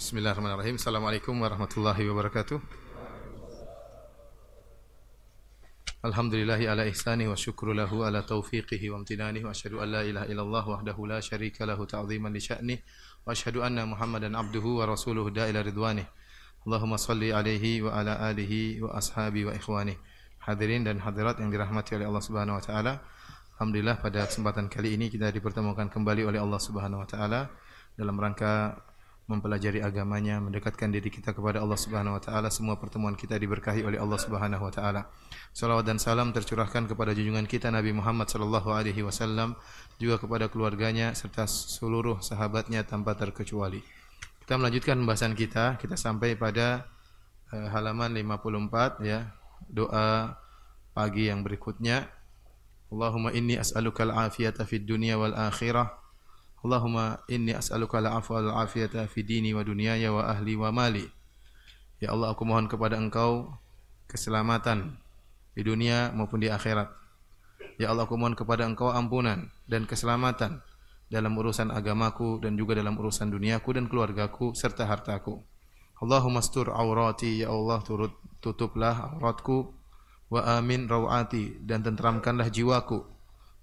Bismillahirrahmanirrahim. Assalamualaikum warahmatullahi wabarakatuh. Alhamdulillahi ala ihsani wa syukru lahu ala taufiqihi wa amtinani wa asyhadu an la ilaha illallah wahdahu la syarika lahu ta'ziman li sya'ni wa asyhadu anna Muhammadan abduhu wa rasuluhu da ila ridwani. Allahumma salli alaihi wa ala alihi wa ashabi wa ikhwani. Hadirin dan hadirat yang dirahmati oleh Allah Subhanahu wa taala. Alhamdulillah pada kesempatan kali ini kita dipertemukan kembali oleh Allah Subhanahu wa taala dalam rangka mempelajari agamanya, mendekatkan diri kita kepada Allah Subhanahu wa taala. Semua pertemuan kita diberkahi oleh Allah Subhanahu wa taala. Salawat dan salam tercurahkan kepada junjungan kita Nabi Muhammad sallallahu alaihi wasallam, juga kepada keluarganya serta seluruh sahabatnya tanpa terkecuali. Kita melanjutkan pembahasan kita, kita sampai pada eh, halaman 54 ya. Doa pagi yang berikutnya. Allahumma inni as'aluka afiyata fid dunya wal akhirah Allahumma inni as'aluka al-afwa al-afiyata fi dini wa dunyaya wa ahli wa mali. Ya Allah, aku mohon kepada Engkau keselamatan di dunia maupun di akhirat. Ya Allah, aku mohon kepada Engkau ampunan dan keselamatan dalam urusan agamaku dan juga dalam urusan duniaku dan keluargaku serta hartaku. Allahumma stur aurati ya Allah turut tutuplah auratku wa amin rawati dan tentramkanlah jiwaku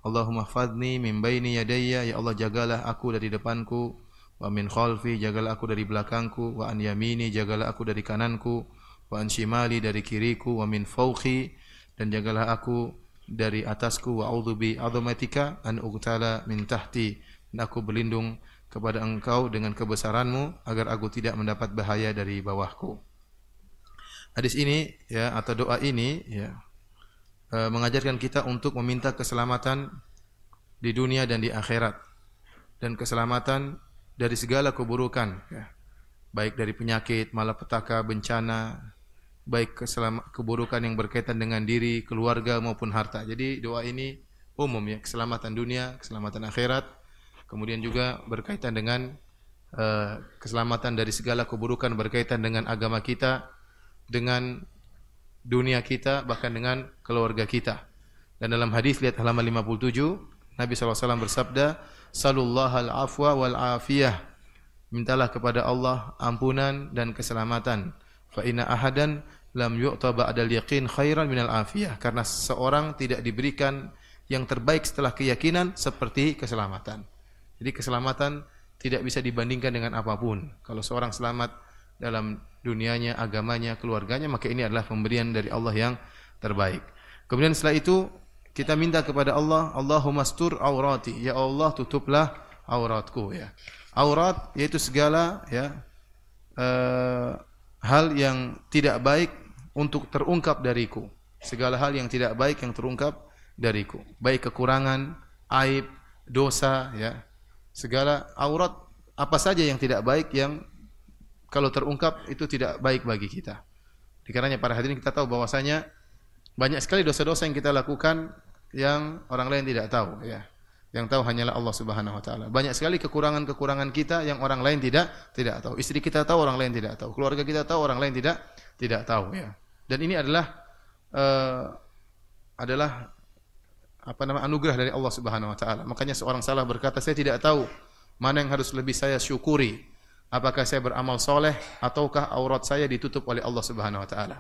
Allahumma fadni min baini yadayya ya Allah jagalah aku dari depanku wa min khalfi jagalah aku dari belakangku wa an yamini jagalah aku dari kananku wa an shimali dari kiriku wa min fawqi dan jagalah aku dari atasku wa a'udzu bi 'azamatika an uqtala min tahti dan aku berlindung kepada engkau dengan kebesaranmu agar aku tidak mendapat bahaya dari bawahku. Hadis ini ya atau doa ini ya Eh, mengajarkan kita untuk meminta keselamatan di dunia dan di akhirat dan keselamatan dari segala keburukan ya. baik dari penyakit, malapetaka, bencana, baik keselamatan keburukan yang berkaitan dengan diri, keluarga maupun harta. Jadi doa ini umum ya, keselamatan dunia, keselamatan akhirat, kemudian juga berkaitan dengan uh, keselamatan dari segala keburukan berkaitan dengan agama kita, dengan dunia kita bahkan dengan keluarga kita. Dan dalam hadis lihat halaman 57, Nabi SAW bersabda, "Sallallahu al-afwa wal afiyah." Mintalah kepada Allah ampunan dan keselamatan. Fa inna ahadan lam yu'ta ba'dal yaqin khairan minal afiyah karena seorang tidak diberikan yang terbaik setelah keyakinan seperti keselamatan. Jadi keselamatan tidak bisa dibandingkan dengan apapun. Kalau seorang selamat dalam dunianya, agamanya, keluarganya, maka ini adalah pemberian dari Allah yang terbaik. Kemudian setelah itu kita minta kepada Allah, Allahumma stur aurati, ya Allah tutuplah auratku ya. Aurat yaitu segala ya uh, hal yang tidak baik untuk terungkap dariku. Segala hal yang tidak baik yang terungkap dariku. Baik kekurangan, aib, dosa ya. Segala aurat apa saja yang tidak baik yang kalau terungkap itu tidak baik bagi kita. Dikarenanya para hadirin kita tahu bahwasanya banyak sekali dosa-dosa yang kita lakukan yang orang lain tidak tahu ya. Yang tahu hanyalah Allah Subhanahu wa taala. Banyak sekali kekurangan-kekurangan kita yang orang lain tidak tidak tahu. Istri kita tahu, orang lain tidak tahu. Keluarga kita tahu, orang lain tidak tidak tahu ya. Dan ini adalah uh, adalah apa nama anugerah dari Allah Subhanahu wa taala. Makanya seorang salah berkata saya tidak tahu mana yang harus lebih saya syukuri apakah saya beramal soleh ataukah aurat saya ditutup oleh Allah Subhanahu wa taala.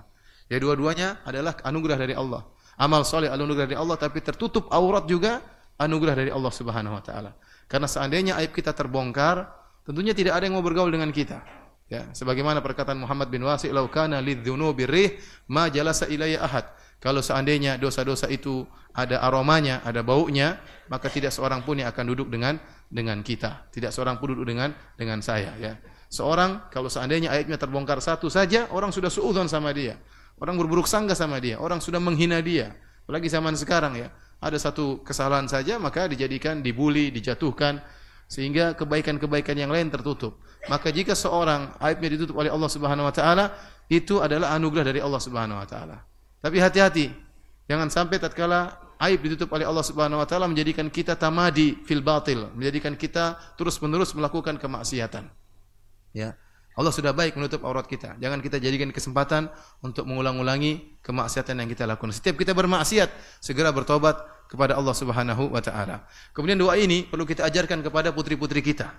Ya dua-duanya adalah anugerah dari Allah. Amal soleh anugerah dari Allah tapi tertutup aurat juga anugerah dari Allah Subhanahu wa taala. Karena seandainya aib kita terbongkar, tentunya tidak ada yang mau bergaul dengan kita. Ya, sebagaimana perkataan Muhammad bin Wasi, "Lau kana lidzunubi rih ma jalasa ilayya ahad." Kalau seandainya dosa-dosa itu ada aromanya, ada baunya, maka tidak seorang pun yang akan duduk dengan dengan kita, tidak seorang pun duduk dengan dengan saya ya. Seorang kalau seandainya aibnya terbongkar satu saja, orang sudah suudzon sama dia. Orang berburuk sangka sama dia, orang sudah menghina dia. Apalagi zaman sekarang ya. Ada satu kesalahan saja maka dijadikan dibuli, dijatuhkan sehingga kebaikan-kebaikan yang lain tertutup. Maka jika seorang aibnya ditutup oleh Allah Subhanahu wa taala, itu adalah anugerah dari Allah Subhanahu wa taala. Tapi hati-hati, jangan sampai tatkala aib ditutup oleh Allah Subhanahu wa taala menjadikan kita tamadi fil batil, menjadikan kita terus-menerus melakukan kemaksiatan. Ya. Allah sudah baik menutup aurat kita. Jangan kita jadikan kesempatan untuk mengulang-ulangi kemaksiatan yang kita lakukan. Setiap kita bermaksiat, segera bertobat kepada Allah Subhanahu wa taala. Kemudian doa ini perlu kita ajarkan kepada putri-putri kita,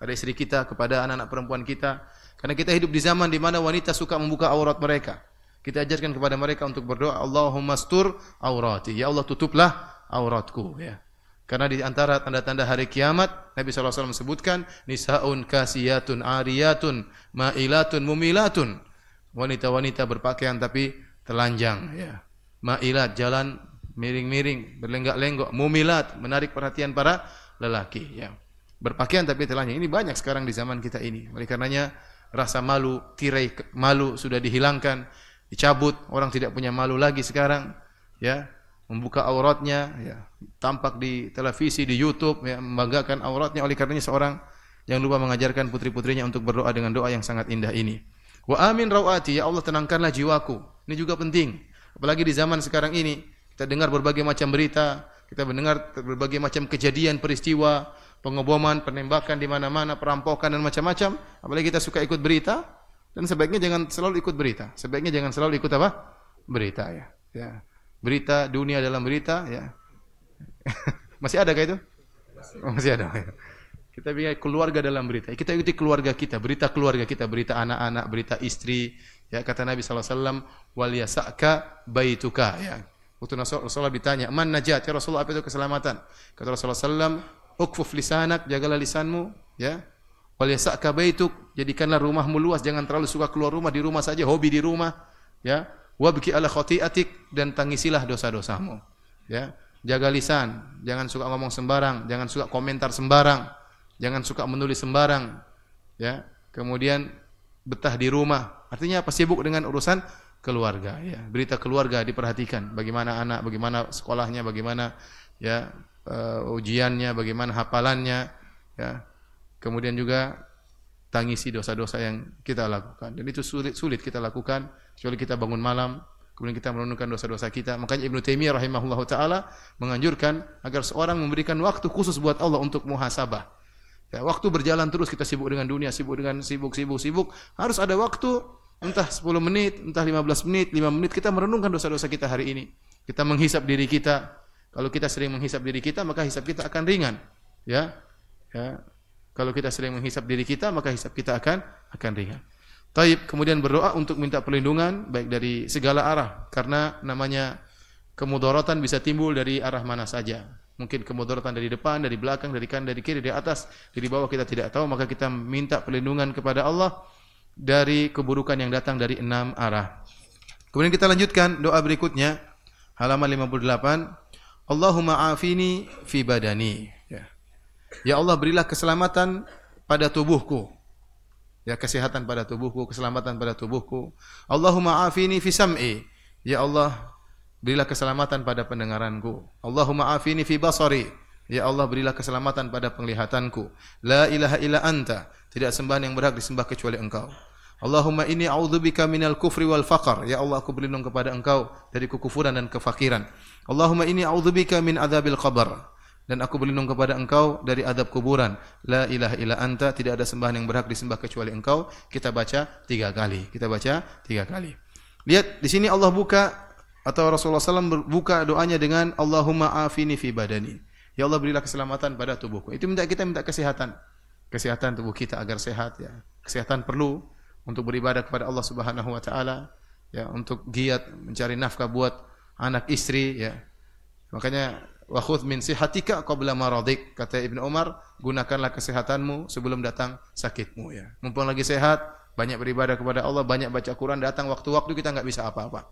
kepada istri kita, kepada anak-anak perempuan kita karena kita hidup di zaman di mana wanita suka membuka aurat mereka. Kita ajarkan kepada mereka untuk berdoa, Allahumma stur aurati. Ya Allah tutuplah auratku ya. Karena di antara tanda-tanda hari kiamat Nabi SAW sebutkan nisaun kasiyatun ariyatun mailatun mumilatun. Wanita-wanita berpakaian tapi telanjang ya. Mailat jalan miring-miring, berlenggak-lenggok, mumilat menarik perhatian para lelaki ya. Berpakaian tapi telanjang. Ini banyak sekarang di zaman kita ini. Oleh karenanya rasa malu, tirai malu sudah dihilangkan dicabut, orang tidak punya malu lagi sekarang, ya, membuka auratnya, ya, tampak di televisi, di YouTube, ya, membanggakan auratnya. Oleh karenanya seorang yang lupa mengajarkan putri-putrinya untuk berdoa dengan doa yang sangat indah ini. Wa amin rawati, ya Allah tenangkanlah jiwaku. Ini juga penting. Apalagi di zaman sekarang ini, kita dengar berbagai macam berita, kita mendengar berbagai macam kejadian, peristiwa, pengeboman, penembakan di mana-mana, perampokan dan macam-macam. Apalagi kita suka ikut berita, dan sebaiknya jangan selalu ikut berita. Sebaiknya jangan selalu ikut apa? Berita ya. ya. Berita dunia dalam berita ya. Oh, masih ada kah itu? masih ada. Ya. Kita punya keluarga dalam berita. Kita ikuti keluarga kita, berita keluarga kita, berita anak-anak, berita istri. Ya kata Nabi saw. Wal yasaka baituka. Ya. Waktu Rasulullah ditanya, man najat ya Rasulullah apa itu keselamatan? Kata Rasulullah SAW, ukfuf lisanak, jagalah lisanmu, ya Walisak kabaituk, jadikanlah rumah meluas. jangan terlalu suka keluar rumah, di rumah saja, hobi di rumah. Ya. biki ala khoti atik dan tangisilah dosa-dosamu. Ya. Jaga lisan, jangan suka ngomong sembarang, jangan suka komentar sembarang, jangan suka menulis sembarang. Ya. Kemudian betah di rumah. Artinya apa? Sibuk dengan urusan keluarga. Ya. Berita keluarga diperhatikan. Bagaimana anak, bagaimana sekolahnya, bagaimana ya uh, ujiannya, bagaimana hafalannya. Ya. Kemudian juga tangisi dosa-dosa yang kita lakukan. Dan itu sulit sulit kita lakukan kecuali kita bangun malam, kemudian kita merenungkan dosa-dosa kita. Makanya Ibnu Taimiyah rahimahullahu taala menganjurkan agar seorang memberikan waktu khusus buat Allah untuk muhasabah. Ya, waktu berjalan terus kita sibuk dengan dunia, sibuk dengan sibuk sibuk sibuk, harus ada waktu entah 10 menit, entah 15 menit, 5 menit kita merenungkan dosa-dosa kita hari ini. Kita menghisap diri kita. Kalau kita sering menghisap diri kita, maka hisap kita akan ringan. Ya. Ya, kalau kita sering menghisap diri kita, maka hisap kita akan akan ringan. Taib kemudian berdoa untuk minta perlindungan baik dari segala arah karena namanya kemudorotan bisa timbul dari arah mana saja. Mungkin kemudorotan dari depan, dari belakang, dari kanan, dari kiri, dari atas, dari bawah kita tidak tahu, maka kita minta perlindungan kepada Allah dari keburukan yang datang dari enam arah. Kemudian kita lanjutkan doa berikutnya halaman 58. Allahumma afini fi badani Ya Allah berilah keselamatan pada tubuhku. Ya kesehatan pada tubuhku, keselamatan pada tubuhku. Allahumma afini fi sam'i. Ya Allah berilah keselamatan pada pendengaranku. Allahumma afini fi basari. Ya Allah berilah keselamatan pada penglihatanku. La ilaha illa anta. Tidak sembahan yang berhak disembah kecuali engkau. Allahumma inni a'udzubika minal kufri wal faqr. Ya Allah aku berlindung kepada engkau dari kekufuran dan kefakiran. Allahumma inni a'udzubika min adzabil qabr. dan aku berlindung kepada engkau dari adab kuburan. La ilaha illa anta, tidak ada sembahan yang berhak disembah kecuali engkau. Kita baca tiga kali. Kita baca tiga kali. Lihat di sini Allah buka atau Rasulullah SAW buka doanya dengan Allahumma afini fi badani. Ya Allah berilah keselamatan pada tubuhku. Itu minta kita minta kesehatan. Kesehatan tubuh kita agar sehat ya. Kesehatan perlu untuk beribadah kepada Allah Subhanahu wa taala ya untuk giat mencari nafkah buat anak istri ya. Makanya wa khudh min sihatika qabla maradik. Kata Ibnu Umar, gunakanlah kesehatanmu sebelum datang sakitmu ya. Mumpung lagi sehat, banyak beribadah kepada Allah, banyak baca Quran, datang waktu-waktu kita nggak bisa apa-apa.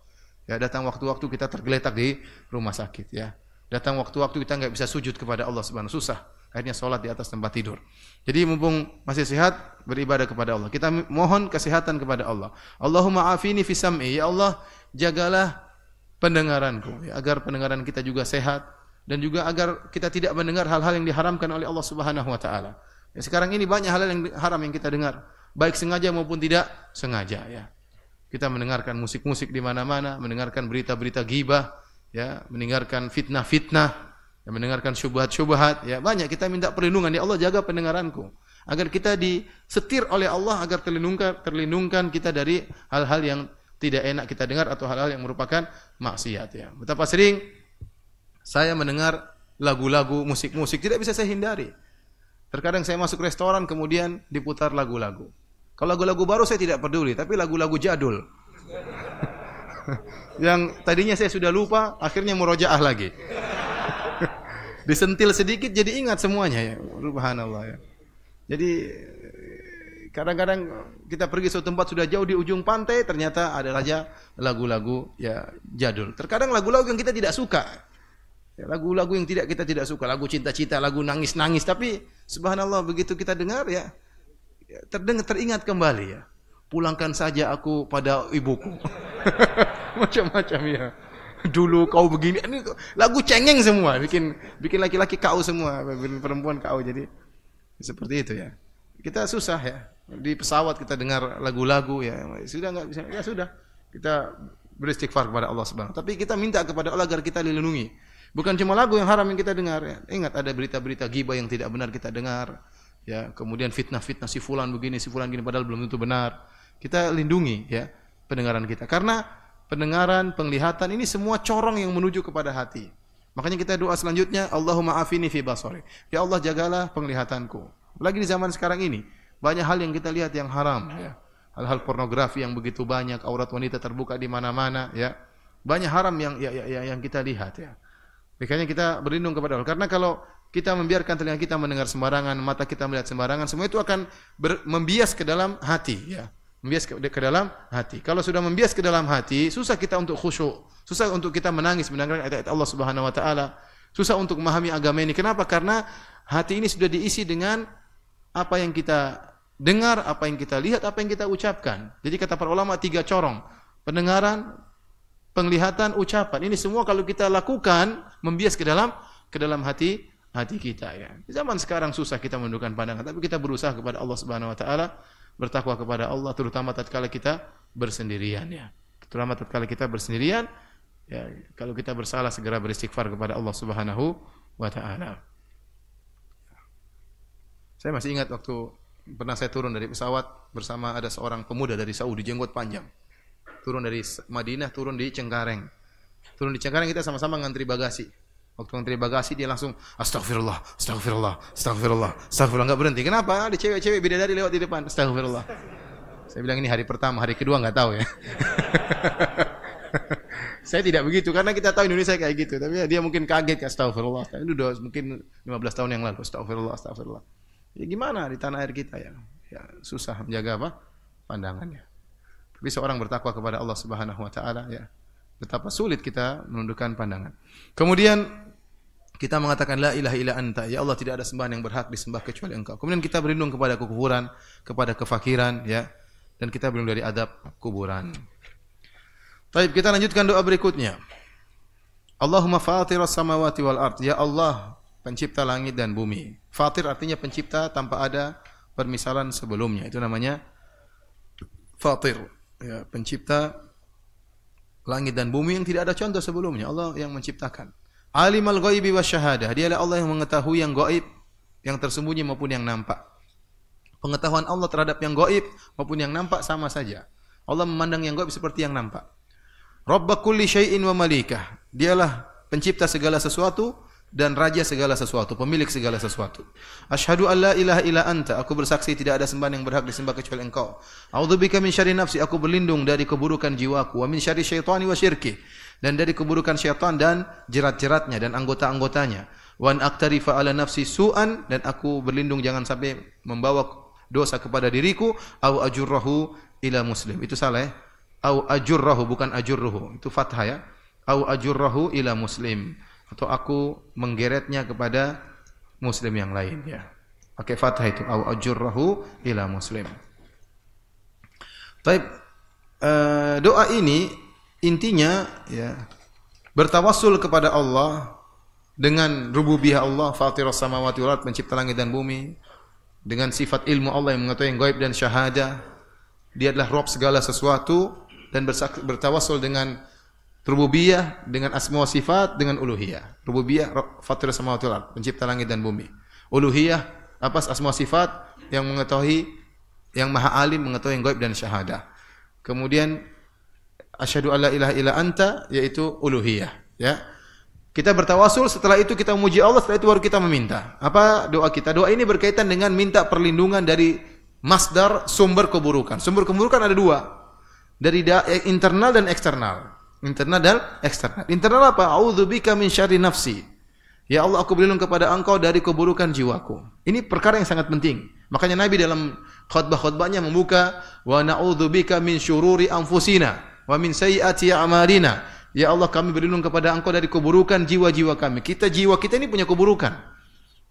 Ya, datang waktu-waktu kita tergeletak di rumah sakit ya. Datang waktu-waktu kita nggak bisa sujud kepada Allah Subhanahu susah. Akhirnya sholat di atas tempat tidur. Jadi mumpung masih sehat, beribadah kepada Allah. Kita mohon kesehatan kepada Allah. Allahumma afini fi Ya Allah, jagalah pendengaranku. Ya, agar pendengaran kita juga sehat, dan juga agar kita tidak mendengar hal-hal yang diharamkan oleh Allah Subhanahu wa taala. Ya, sekarang ini banyak hal-hal yang haram yang kita dengar, baik sengaja maupun tidak sengaja ya. Kita mendengarkan musik-musik di mana-mana, mendengarkan berita-berita ghibah, ya, mendengarkan fitnah-fitnah, ya, mendengarkan syubhat-syubhat, ya, banyak kita minta perlindungan ya Allah jaga pendengaranku agar kita disetir oleh Allah agar terlindungkan terlindungkan kita dari hal-hal yang tidak enak kita dengar atau hal-hal yang merupakan maksiat ya. Betapa sering saya mendengar lagu-lagu, musik-musik tidak bisa saya hindari. Terkadang saya masuk restoran kemudian diputar lagu-lagu. Kalau lagu-lagu baru saya tidak peduli, tapi lagu-lagu jadul. yang tadinya saya sudah lupa, akhirnya murojaah lagi. Disentil sedikit jadi ingat semuanya ya. Subhanallah ya. Jadi kadang-kadang kita pergi suatu tempat sudah jauh di ujung pantai ternyata ada saja lagu-lagu ya jadul. Terkadang lagu-lagu yang kita tidak suka. Ya, lagu-lagu yang tidak kita tidak suka, lagu cinta-cinta, lagu nangis-nangis, tapi subhanallah begitu kita dengar ya, ya terdengar teringat kembali ya. Pulangkan saja aku pada ibuku. Macam-macam ya. Dulu kau begini, ini lagu cengeng semua, bikin bikin laki-laki kau semua, bikin perempuan kau jadi seperti itu ya. Kita susah ya. Di pesawat kita dengar lagu-lagu ya, sudah nggak bisa, ya sudah. Kita beristighfar kepada Allah Subhanahu. Tapi kita minta kepada Allah agar kita dilindungi Bukan cuma lagu yang haram yang kita dengar. Ya. Ingat ada berita-berita gibah yang tidak benar kita dengar. Ya, kemudian fitnah-fitnah si fulan begini, si fulan gini padahal belum tentu benar. Kita lindungi ya pendengaran kita karena pendengaran, penglihatan ini semua corong yang menuju kepada hati. Makanya kita doa selanjutnya, Allahumma afini fi basari. Ya Allah jagalah penglihatanku. Lagi di zaman sekarang ini, banyak hal yang kita lihat yang haram ya. Hal-hal pornografi yang begitu banyak, aurat wanita terbuka di mana-mana ya. Banyak haram yang ya, ya, ya yang kita lihat ya. Makanya kita berlindung kepada Allah. Karena kalau kita membiarkan telinga kita mendengar sembarangan, mata kita melihat sembarangan, semua itu akan ber, membias ke dalam hati, ya. Membias ke, ke dalam hati. Kalau sudah membias ke dalam hati, susah kita untuk khusyuk, susah untuk kita menangis mendengar ayat-ayat Allah Subhanahu wa taala, susah untuk memahami agama ini. Kenapa? Karena hati ini sudah diisi dengan apa yang kita dengar, apa yang kita lihat, apa yang kita ucapkan. Jadi kata para ulama tiga corong, pendengaran, penglihatan, ucapan. Ini semua kalau kita lakukan membias ke dalam ke dalam hati hati kita ya. Di zaman sekarang susah kita menundukkan pandangan, tapi kita berusaha kepada Allah Subhanahu wa taala, bertakwa kepada Allah terutama tatkala kita bersendirian ya. Terutama tatkala kita bersendirian ya, kalau kita bersalah segera beristighfar kepada Allah Subhanahu wa taala. Saya masih ingat waktu pernah saya turun dari pesawat bersama ada seorang pemuda dari Saudi jenggot panjang turun dari Madinah turun di Cengkareng. Turun di Cengkareng kita sama-sama ngantri bagasi. Waktu ngantri bagasi dia langsung astagfirullah, astagfirullah, astagfirullah, astagfirullah nggak berhenti. Kenapa? Ada cewek-cewek beda dari lewat di depan. Astagfirullah. Saya bilang ini hari pertama, hari kedua nggak tahu ya. saya tidak begitu karena kita tahu Indonesia kayak gitu. Tapi ya, dia mungkin kaget astagfirullah. Itu udah mungkin 15 tahun yang lalu astagfirullah, astagfirullah. Ya gimana di tanah air kita ya? Ya susah menjaga apa? pandangannya bisa orang bertakwa kepada Allah Subhanahu wa taala ya. Betapa sulit kita menundukkan pandangan. Kemudian kita mengatakan la ilaha illa anta ya Allah tidak ada sembahan yang berhak disembah kecuali engkau kemudian kita berlindung kepada kekufuran kepada kefakiran ya dan kita berlindung dari adab kuburan Baik kita lanjutkan doa berikutnya Allahumma fatir samawati wal ard ya Allah pencipta langit dan bumi fatir artinya pencipta tanpa ada permisalan sebelumnya itu namanya fatir ya, pencipta langit dan bumi yang tidak ada contoh sebelumnya. Allah yang menciptakan. Alimal ghaibi wasyahadah. Dialah Allah yang mengetahui yang gaib, yang tersembunyi maupun yang nampak. Pengetahuan Allah terhadap yang gaib maupun yang nampak sama saja. Allah memandang yang gaib seperti yang nampak. Rabb kulli syai'in wa malikah. Dialah pencipta segala sesuatu dan raja segala sesuatu, pemilik segala sesuatu. Ashhadu an la ilaha illa anta, aku bersaksi tidak ada sembahan yang berhak disembah kecuali engkau. A'udzubika min syarri nafsi, aku berlindung dari keburukan jiwaku, wa min syarri syaitani wa syirki, dan dari keburukan syaitan dan jerat-jeratnya dan anggota-anggotanya. Wa an aqtarifa ala nafsi su'an dan aku berlindung jangan sampai membawa dosa kepada diriku au ajurrahu ila muslim. Itu salah ya. Au ajurrahu bukan ajurruhu. Itu fathah ya. Au ajurrahu ila muslim. atau aku menggeretnya kepada muslim yang lain ya. Pakai fathah itu au ajurrahu ila muslim. Baik, eh, doa ini intinya ya bertawassul kepada Allah dengan rububiyah Allah fatirus samawati wal pencipta langit dan bumi dengan sifat ilmu Allah yang mengetahui yang gaib dan syahada dia adalah Rob segala sesuatu dan bertawassul dengan rububiyah dengan asma sifat dengan uluhiyah. Rububiyah fatir samawati wal pencipta langit dan bumi. Uluhiyah apa asma sifat yang mengetahui yang maha alim mengetahui yang gaib dan syahadah. Kemudian asyhadu alla ilaha illa anta yaitu uluhiyah, ya. Kita bertawasul, setelah itu kita memuji Allah, setelah itu baru kita meminta. Apa doa kita? Doa ini berkaitan dengan minta perlindungan dari masdar sumber keburukan. Sumber keburukan ada dua. Dari eh, internal dan eksternal. Internal dan eksternal. Internal apa? A'udzubika min syarri nafsi. Ya Allah, aku berlindung kepada Engkau dari keburukan jiwaku. Ini perkara yang sangat penting. Makanya Nabi dalam khutbah-khutbahnya membuka wa na'udzubika min syururi anfusina wa min sayyiati a'malina. Ya Allah, kami berlindung kepada Engkau dari keburukan jiwa-jiwa kami. Kita jiwa kita ini punya keburukan.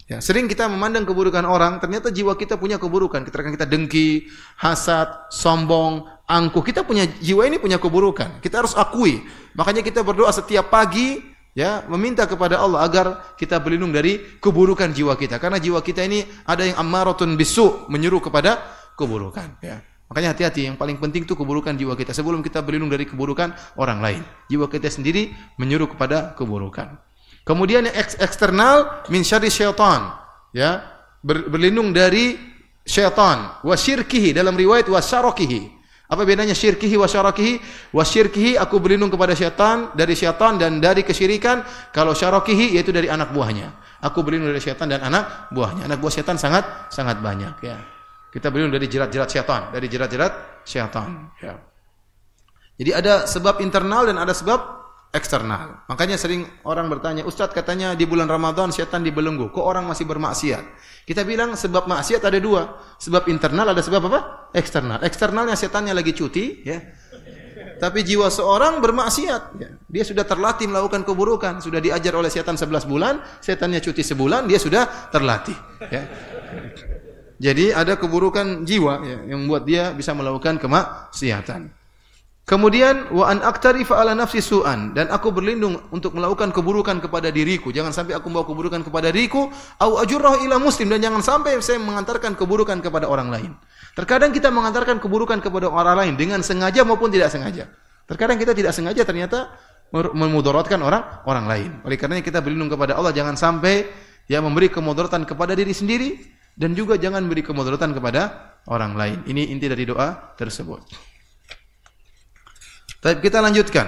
Ya, sering kita memandang keburukan orang, ternyata jiwa kita punya keburukan. Kita kita dengki, hasad, sombong, angkuh. Kita punya jiwa ini punya keburukan. Kita harus akui. Makanya kita berdoa setiap pagi ya meminta kepada Allah agar kita berlindung dari keburukan jiwa kita karena jiwa kita ini ada yang ammaratun bisu menyuruh kepada keburukan ya. Makanya hati-hati yang paling penting itu keburukan jiwa kita sebelum kita berlindung dari keburukan orang lain. Jiwa kita sendiri menyuruh kepada keburukan. Kemudian yang eksternal min syarri syaitan ya berlindung dari syaitan wasyirkihi dalam riwayat wasyarokihi apa bedanya syirkihi wa syarakihi? Wa syirkihi aku berlindung kepada syaitan dari syaitan dan dari kesyirikan. Kalau syarakihi yaitu dari anak buahnya. Aku berlindung dari syaitan dan anak buahnya. Anak buah syaitan sangat sangat banyak ya. Kita berlindung dari jerat-jerat syaitan, dari jerat-jerat syaitan ya. Jadi ada sebab internal dan ada sebab eksternal. Makanya sering orang bertanya, Ustadz katanya di bulan Ramadan setan dibelenggu, kok orang masih bermaksiat? Kita bilang sebab maksiat ada dua, sebab internal ada sebab apa? Eksternal. Eksternalnya setannya lagi cuti, ya. Tapi jiwa seorang bermaksiat, ya. dia sudah terlatih melakukan keburukan, sudah diajar oleh setan 11 bulan, setannya cuti sebulan, dia sudah terlatih. Ya. Jadi ada keburukan jiwa ya, yang membuat dia bisa melakukan kemaksiatan. Kemudian wa an aktarifa ala nafsi su'an dan aku berlindung untuk melakukan keburukan kepada diriku. Jangan sampai aku membawa keburukan kepada diriku au ajurrahu ila muslim dan jangan sampai saya mengantarkan keburukan kepada orang lain. Terkadang kita mengantarkan keburukan kepada orang lain dengan sengaja maupun tidak sengaja. Terkadang kita tidak sengaja ternyata memudaratkan orang orang lain. Oleh karenanya kita berlindung kepada Allah jangan sampai ya memberi kemudaratan kepada diri sendiri dan juga jangan memberi kemudaratan kepada orang lain. Ini inti dari doa tersebut. Baik, kita lanjutkan.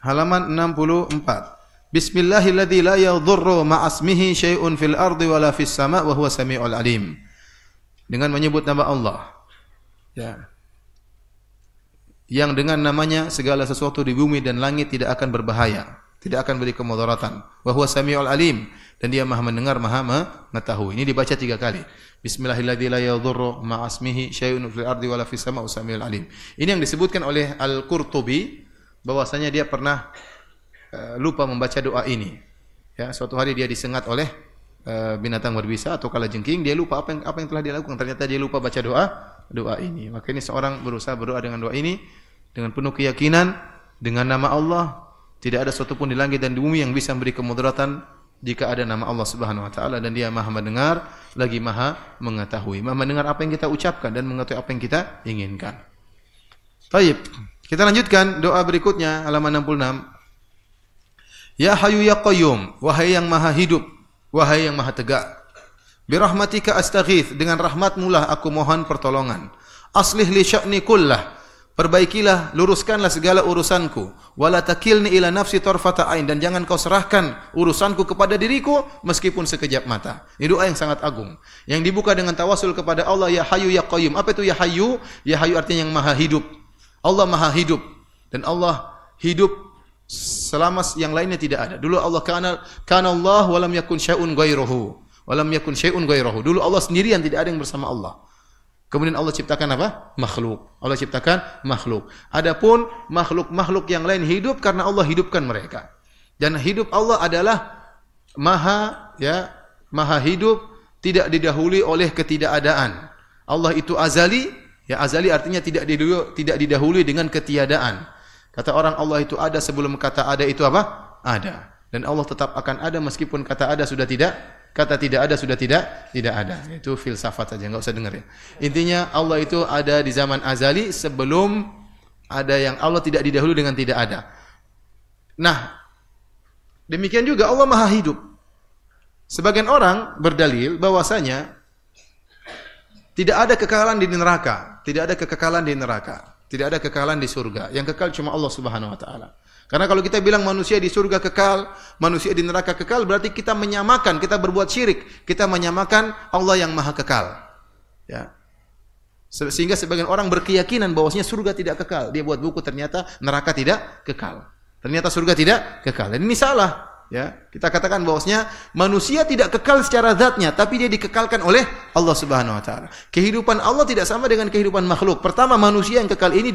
Halaman 64. Bismillahilladzi la yadhurru ma'asmihi syai'un fil ardi wala fis sama' wa huwa sami'ul alim. Dengan menyebut nama Allah. Ya. Yang dengan namanya segala sesuatu di bumi dan langit tidak akan berbahaya. tidak akan beri kemudaratan. Wa huwa samiul alim dan dia Maha mendengar, Maha mengetahui. Ini dibaca tiga kali. Bismillahirrahmanirrahim. la ma'asmihi syai'un fil ardi wala fis sama' samiul alim. Ini yang disebutkan oleh Al-Qurtubi bahwasanya dia pernah uh, lupa membaca doa ini. Ya, suatu hari dia disengat oleh uh, binatang berbisa atau kala jengking, dia lupa apa yang apa yang telah dia lakukan. Ternyata dia lupa baca doa doa ini. Maka ini seorang berusaha berdoa dengan doa ini dengan penuh keyakinan dengan nama Allah Tidak ada sesuatu pun di langit dan di bumi yang bisa memberi kemudaratan jika ada nama Allah Subhanahu wa taala dan Dia Maha mendengar lagi Maha mengetahui. Maha mendengar apa yang kita ucapkan dan mengetahui apa yang kita inginkan. Baik, kita lanjutkan doa berikutnya halaman 66. Ya Hayu Ya Qayyum, wahai yang Maha hidup, wahai yang Maha tegak. Bi rahmatika astaghith, dengan rahmat-Mu lah aku mohon pertolongan. Aslih li sya'ni kullah, Perbaikilah, luruskanlah segala urusanku. Wala takilni ila nafsi tarfata ain dan jangan kau serahkan urusanku kepada diriku meskipun sekejap mata. Ini doa yang sangat agung. Yang dibuka dengan tawasul kepada Allah ya Hayyu ya Qayyum. Apa itu ya Hayyu? Ya Hayyu artinya yang Maha Hidup. Allah Maha Hidup dan Allah hidup selama yang lainnya tidak ada. Dulu Allah kana kana Allah walam yakun syai'un ghairuhu. Walam yakun syai'un ghairuhu. Dulu Allah sendirian tidak ada yang bersama Allah. Kemudian Allah ciptakan apa? Makhluk. Allah ciptakan makhluk. Adapun makhluk-makhluk yang lain hidup karena Allah hidupkan mereka. Dan hidup Allah adalah maha ya, maha hidup tidak didahului oleh ketidakadaan. Allah itu azali, ya azali artinya tidak didahului, tidak didahului dengan ketiadaan. Kata orang Allah itu ada sebelum kata ada itu apa? Ada. Dan Allah tetap akan ada meskipun kata ada sudah tidak Kata tidak ada sudah tidak, tidak ada. Itu filsafat saja, nggak usah dengerin. Intinya Allah itu ada di zaman azali sebelum ada yang Allah tidak didahului dengan tidak ada. Nah, demikian juga Allah Maha Hidup. Sebagian orang berdalil bahwasanya tidak ada kekekalan di neraka, tidak ada kekekalan di neraka. Tidak ada kekalan di surga. Yang kekal cuma Allah Subhanahu wa taala. Karena kalau kita bilang manusia di surga kekal, manusia di neraka kekal, berarti kita menyamakan, kita berbuat syirik, kita menyamakan Allah yang maha kekal. Ya. Sehingga sebagian orang berkeyakinan bahwasanya surga tidak kekal. Dia buat buku ternyata neraka tidak kekal. Ternyata surga tidak kekal. Dan ini salah. Ya, kita katakan bahwasanya manusia tidak kekal secara zatnya, tapi dia dikekalkan oleh Allah Subhanahu wa taala. Kehidupan Allah tidak sama dengan kehidupan makhluk. Pertama manusia yang kekal ini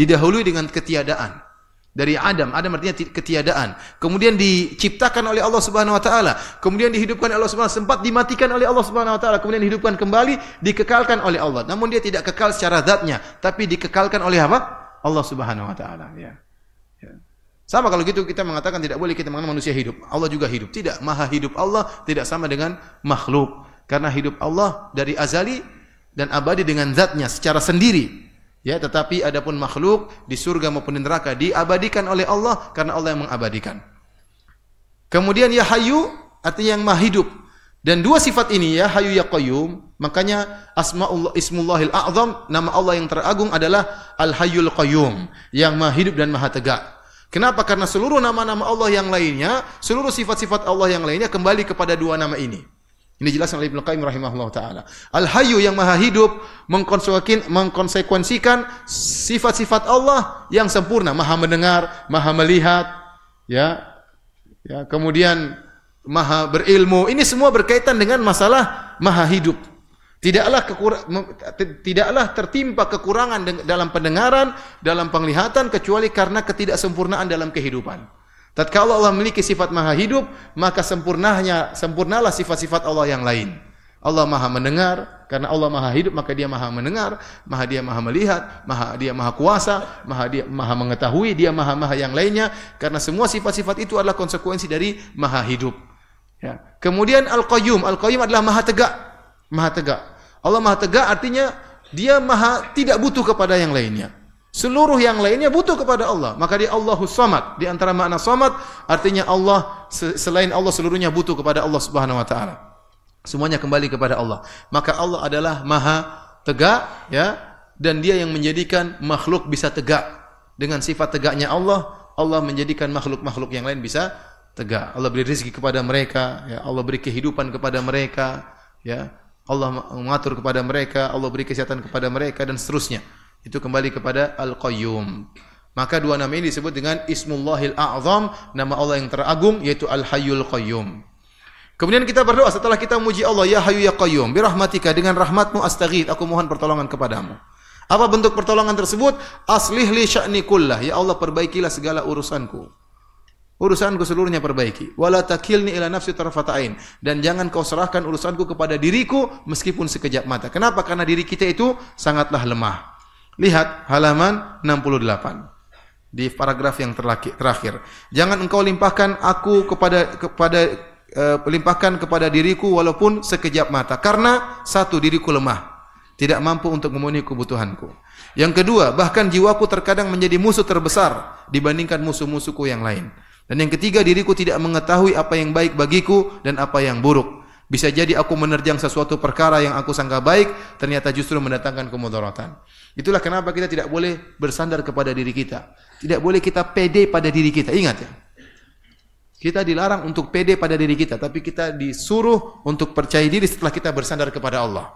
didahului dengan ketiadaan. Dari Adam, Adam artinya ketiadaan. Kemudian diciptakan oleh Allah Subhanahu wa taala, kemudian dihidupkan oleh Allah Subhanahu sempat dimatikan oleh Allah Subhanahu wa taala, kemudian dihidupkan kembali, dikekalkan oleh Allah. Namun dia tidak kekal secara zatnya, tapi dikekalkan oleh apa? Allah Subhanahu wa taala, ya. Sama kalau gitu kita mengatakan tidak boleh kita mengenal manusia hidup. Allah juga hidup. Tidak, maha hidup Allah tidak sama dengan makhluk. Karena hidup Allah dari azali dan abadi dengan zatnya secara sendiri. Ya, tetapi adapun makhluk di surga maupun di neraka diabadikan oleh Allah karena Allah yang mengabadikan. Kemudian ya hayu artinya yang maha hidup. Dan dua sifat ini ya hayu ya qayyum, makanya asmaullah ismullahil a'zam, nama Allah yang teragung adalah al hayyul qayyum, yang maha hidup dan maha tegak. Kenapa? Karena seluruh nama-nama Allah yang lainnya, seluruh sifat-sifat Allah yang lainnya kembali kepada dua nama ini. Ini jelas oleh Ibnu Qayyim rahimahullah taala. Al-Hayyu yang Maha Hidup mengkonsekuensikan, mengkonsekuensikan sifat-sifat Allah yang sempurna, Maha mendengar, Maha melihat, ya. Ya, kemudian Maha berilmu. Ini semua berkaitan dengan masalah Maha Hidup. Tidaklah tidaklah tertimpa kekurangan dalam pendengaran, dalam penglihatan kecuali karena ketidaksempurnaan dalam kehidupan. Tatkala Allah memiliki sifat maha hidup, maka sempurnanya sempurnalah sifat-sifat Allah yang lain. Allah maha mendengar, karena Allah maha hidup maka dia maha mendengar, maha dia maha melihat, maha dia maha kuasa, maha dia maha mengetahui, dia maha maha yang lainnya. Karena semua sifat-sifat itu adalah konsekuensi dari maha hidup. Ya. Kemudian Al-Qayyum, Al-Qayyum adalah maha tegak. Maha tegak. Allah maha tegak artinya dia maha tidak butuh kepada yang lainnya. Seluruh yang lainnya butuh kepada Allah. Maka dia Allahu Samad. Di antara makna Samad artinya Allah selain Allah seluruhnya butuh kepada Allah Subhanahu wa taala. Semuanya kembali kepada Allah. Maka Allah adalah Maha tegak ya dan dia yang menjadikan makhluk bisa tegak. Dengan sifat tegaknya Allah, Allah menjadikan makhluk-makhluk yang lain bisa tegak. Allah beri rezeki kepada mereka, ya Allah beri kehidupan kepada mereka, ya Allah mengatur kepada mereka, Allah beri kesehatan kepada mereka dan seterusnya. Itu kembali kepada Al-Qayyum. Maka dua nama ini disebut dengan Ismullahil A'zam, nama Allah yang teragung yaitu Al-Hayyul Qayyum. Kemudian kita berdoa setelah kita memuji Allah, Ya Hayyu Ya Qayyum, birahmatika dengan rahmatmu astaghid, aku mohon pertolongan kepadamu. Apa bentuk pertolongan tersebut? Aslih li sya'ni kullah. Ya Allah perbaikilah segala urusanku. Urusanku seluruhnya perbaiki. Wala takilni ila nafsi tarfata'ain. Dan jangan kau serahkan urusanku kepada diriku meskipun sekejap mata. Kenapa? Karena diri kita itu sangatlah lemah. Lihat halaman 68 di paragraf yang terakhir. Jangan engkau limpahkan aku kepada kepada eh, limpahkan kepada diriku walaupun sekejap mata. Karena satu diriku lemah, tidak mampu untuk memenuhi kebutuhanku. Yang kedua, bahkan jiwaku terkadang menjadi musuh terbesar dibandingkan musuh-musuhku yang lain. Dan yang ketiga diriku tidak mengetahui apa yang baik bagiku dan apa yang buruk. Bisa jadi aku menerjang sesuatu perkara yang aku sangka baik, ternyata justru mendatangkan kemudaratan. Itulah kenapa kita tidak boleh bersandar kepada diri kita. Tidak boleh kita pede pada diri kita. Ingat ya. Kita dilarang untuk pede pada diri kita, tapi kita disuruh untuk percaya diri setelah kita bersandar kepada Allah.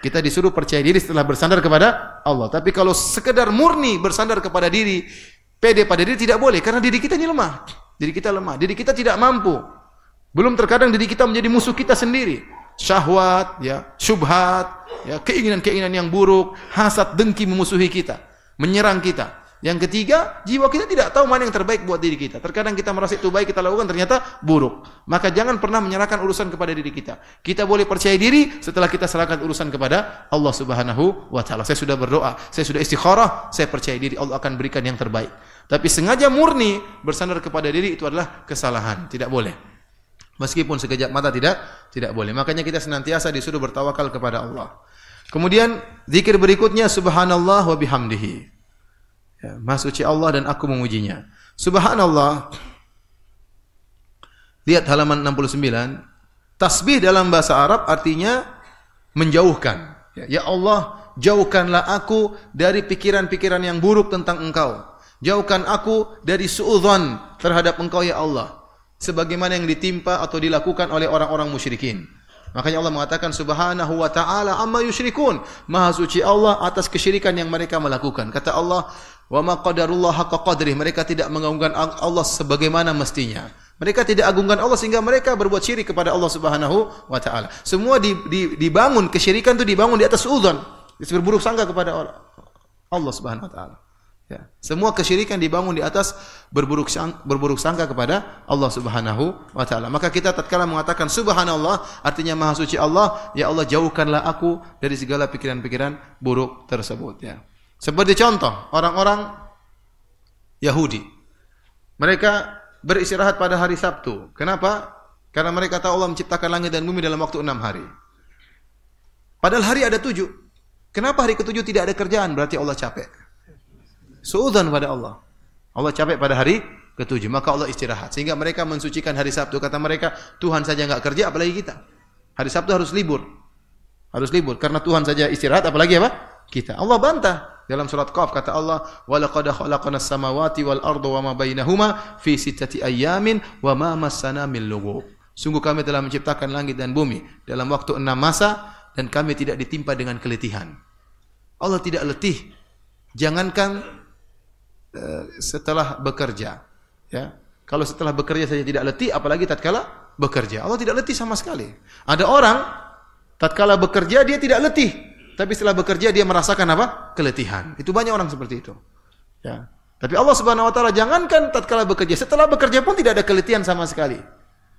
Kita disuruh percaya diri setelah bersandar kepada Allah. Tapi kalau sekedar murni bersandar kepada diri, pede pada diri tidak boleh karena diri kita ini lemah. Diri kita lemah, diri kita tidak mampu. Belum terkadang diri kita menjadi musuh kita sendiri. Syahwat, ya, syubhat, ya, keinginan-keinginan yang buruk, hasad, dengki memusuhi kita, menyerang kita. Yang ketiga, jiwa kita tidak tahu mana yang terbaik buat diri kita. Terkadang kita merasa itu baik, kita lakukan ternyata buruk. Maka jangan pernah menyerahkan urusan kepada diri kita. Kita boleh percaya diri setelah kita serahkan urusan kepada Allah Subhanahu wa taala. Saya sudah berdoa, saya sudah istikharah, saya percaya diri Allah akan berikan yang terbaik tapi sengaja murni bersandar kepada diri itu adalah kesalahan, tidak boleh. Meskipun sekejap mata tidak tidak boleh. Makanya kita senantiasa disuruh bertawakal kepada Allah. Kemudian zikir berikutnya subhanallah wa bihamdihi. Ya, Maha suci Allah dan aku memujinya. Subhanallah. Lihat halaman 69. Tasbih dalam bahasa Arab artinya menjauhkan. Ya, ya Allah, jauhkanlah aku dari pikiran-pikiran yang buruk tentang Engkau Jauhkan aku dari suudzon terhadap Engkau ya Allah, sebagaimana yang ditimpa atau dilakukan oleh orang-orang musyrikin. Makanya Allah mengatakan subhanahu wa ta'ala amma yusyrikun. Maha suci Allah atas kesyirikan yang mereka melakukan. Kata Allah, wa ma qadarullah haqqa Mereka tidak mengagungkan Allah sebagaimana mestinya. Mereka tidak agungkan Allah sehingga mereka berbuat syirik kepada Allah Subhanahu wa taala. Semua di, di, dibangun kesyirikan itu dibangun di atas udzon, berburuk sangka kepada Allah Subhanahu wa taala. Ya. Semua kesyirikan dibangun di atas berburuk sangka, berburuk sangka kepada Allah Subhanahu wa taala. Maka kita tatkala mengatakan subhanallah artinya maha suci Allah, ya Allah jauhkanlah aku dari segala pikiran-pikiran buruk tersebut ya. Seperti contoh orang-orang Yahudi. Mereka beristirahat pada hari Sabtu. Kenapa? Karena mereka tahu Allah menciptakan langit dan bumi dalam waktu enam hari. Padahal hari ada tujuh. Kenapa hari ketujuh tidak ada kerjaan? Berarti Allah capek. Suudzon pada Allah. Allah capek pada hari ketujuh, maka Allah istirahat. Sehingga mereka mensucikan hari Sabtu. Kata mereka, Tuhan saja nggak kerja, apalagi kita. Hari Sabtu harus libur. Harus libur. Karena Tuhan saja istirahat, apalagi apa? Kita. Allah bantah. Dalam surat Qaf kata Allah, "Walaqad khalaqanas samawati wal arda wa ma bainahuma fi sittati ayamin wa ma Sungguh kami telah menciptakan langit dan bumi dalam waktu enam masa dan kami tidak ditimpa dengan keletihan. Allah tidak letih. Jangankan Eh, setelah bekerja. Ya. Kalau setelah bekerja saja tidak letih, apalagi tatkala bekerja. Allah tidak letih sama sekali. Ada orang tatkala bekerja dia tidak letih, tapi setelah bekerja dia merasakan apa? Keletihan. Itu banyak orang seperti itu. Ya. Tapi Allah Subhanahu wa taala jangankan tatkala bekerja, setelah bekerja pun tidak ada keletihan sama sekali.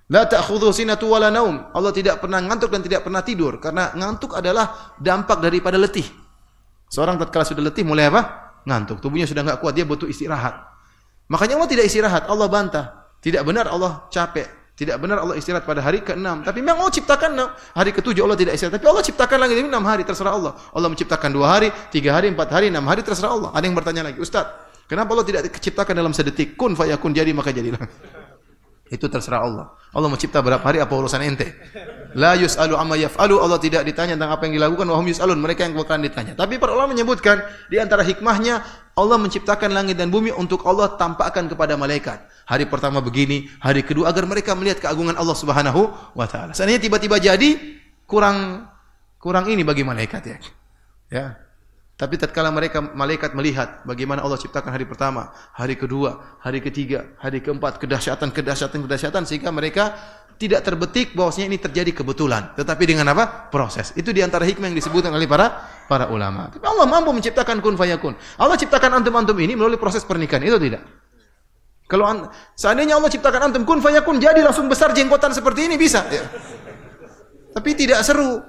La ta'khudhu sinatu wala naum. Allah tidak pernah ngantuk dan tidak pernah tidur karena ngantuk adalah dampak daripada letih. Seorang tatkala sudah letih mulai apa? ngantuk, tubuhnya sudah nggak kuat, dia butuh istirahat. Makanya Allah tidak istirahat, Allah bantah. Tidak benar Allah capek, tidak benar Allah istirahat pada hari ke-6. Tapi memang Allah ciptakan hari ke-7 Allah tidak istirahat. Tapi Allah ciptakan lagi demi 6 hari, terserah Allah. Allah menciptakan 2 hari, 3 hari, 4 hari, 6 hari, terserah Allah. Ada yang bertanya lagi, Ustaz, kenapa Allah tidak ciptakan dalam sedetik? Kun fayakun jadi maka jadilah. Itu terserah Allah. Allah mencipta berapa hari apa urusan ente. La yus'alu amma yaf'alu. Allah tidak ditanya tentang apa yang dilakukan. Wahum yus'alun. Mereka yang akan ditanya. Tapi para ulama menyebutkan di antara hikmahnya Allah menciptakan langit dan bumi untuk Allah tampakkan kepada malaikat. Hari pertama begini, hari kedua agar mereka melihat keagungan Allah Subhanahu wa taala. Seandainya tiba-tiba jadi kurang kurang ini bagi malaikat ya. Ya, tapi tatkala mereka malaikat melihat bagaimana Allah ciptakan hari pertama, hari kedua, hari ketiga, hari keempat, kedahsyatan, kedahsyatan, kedahsyatan sehingga mereka tidak terbetik bahwasanya ini terjadi kebetulan, tetapi dengan apa? proses. Itu di antara hikmah yang disebutkan oleh para para ulama. Tapi Allah mampu menciptakan kun fayakun. Allah ciptakan antum-antum ini melalui proses pernikahan, itu tidak? Kalau seandainya Allah ciptakan antum kun fayakun jadi langsung besar jenggotan seperti ini bisa. Ya. Tapi tidak seru.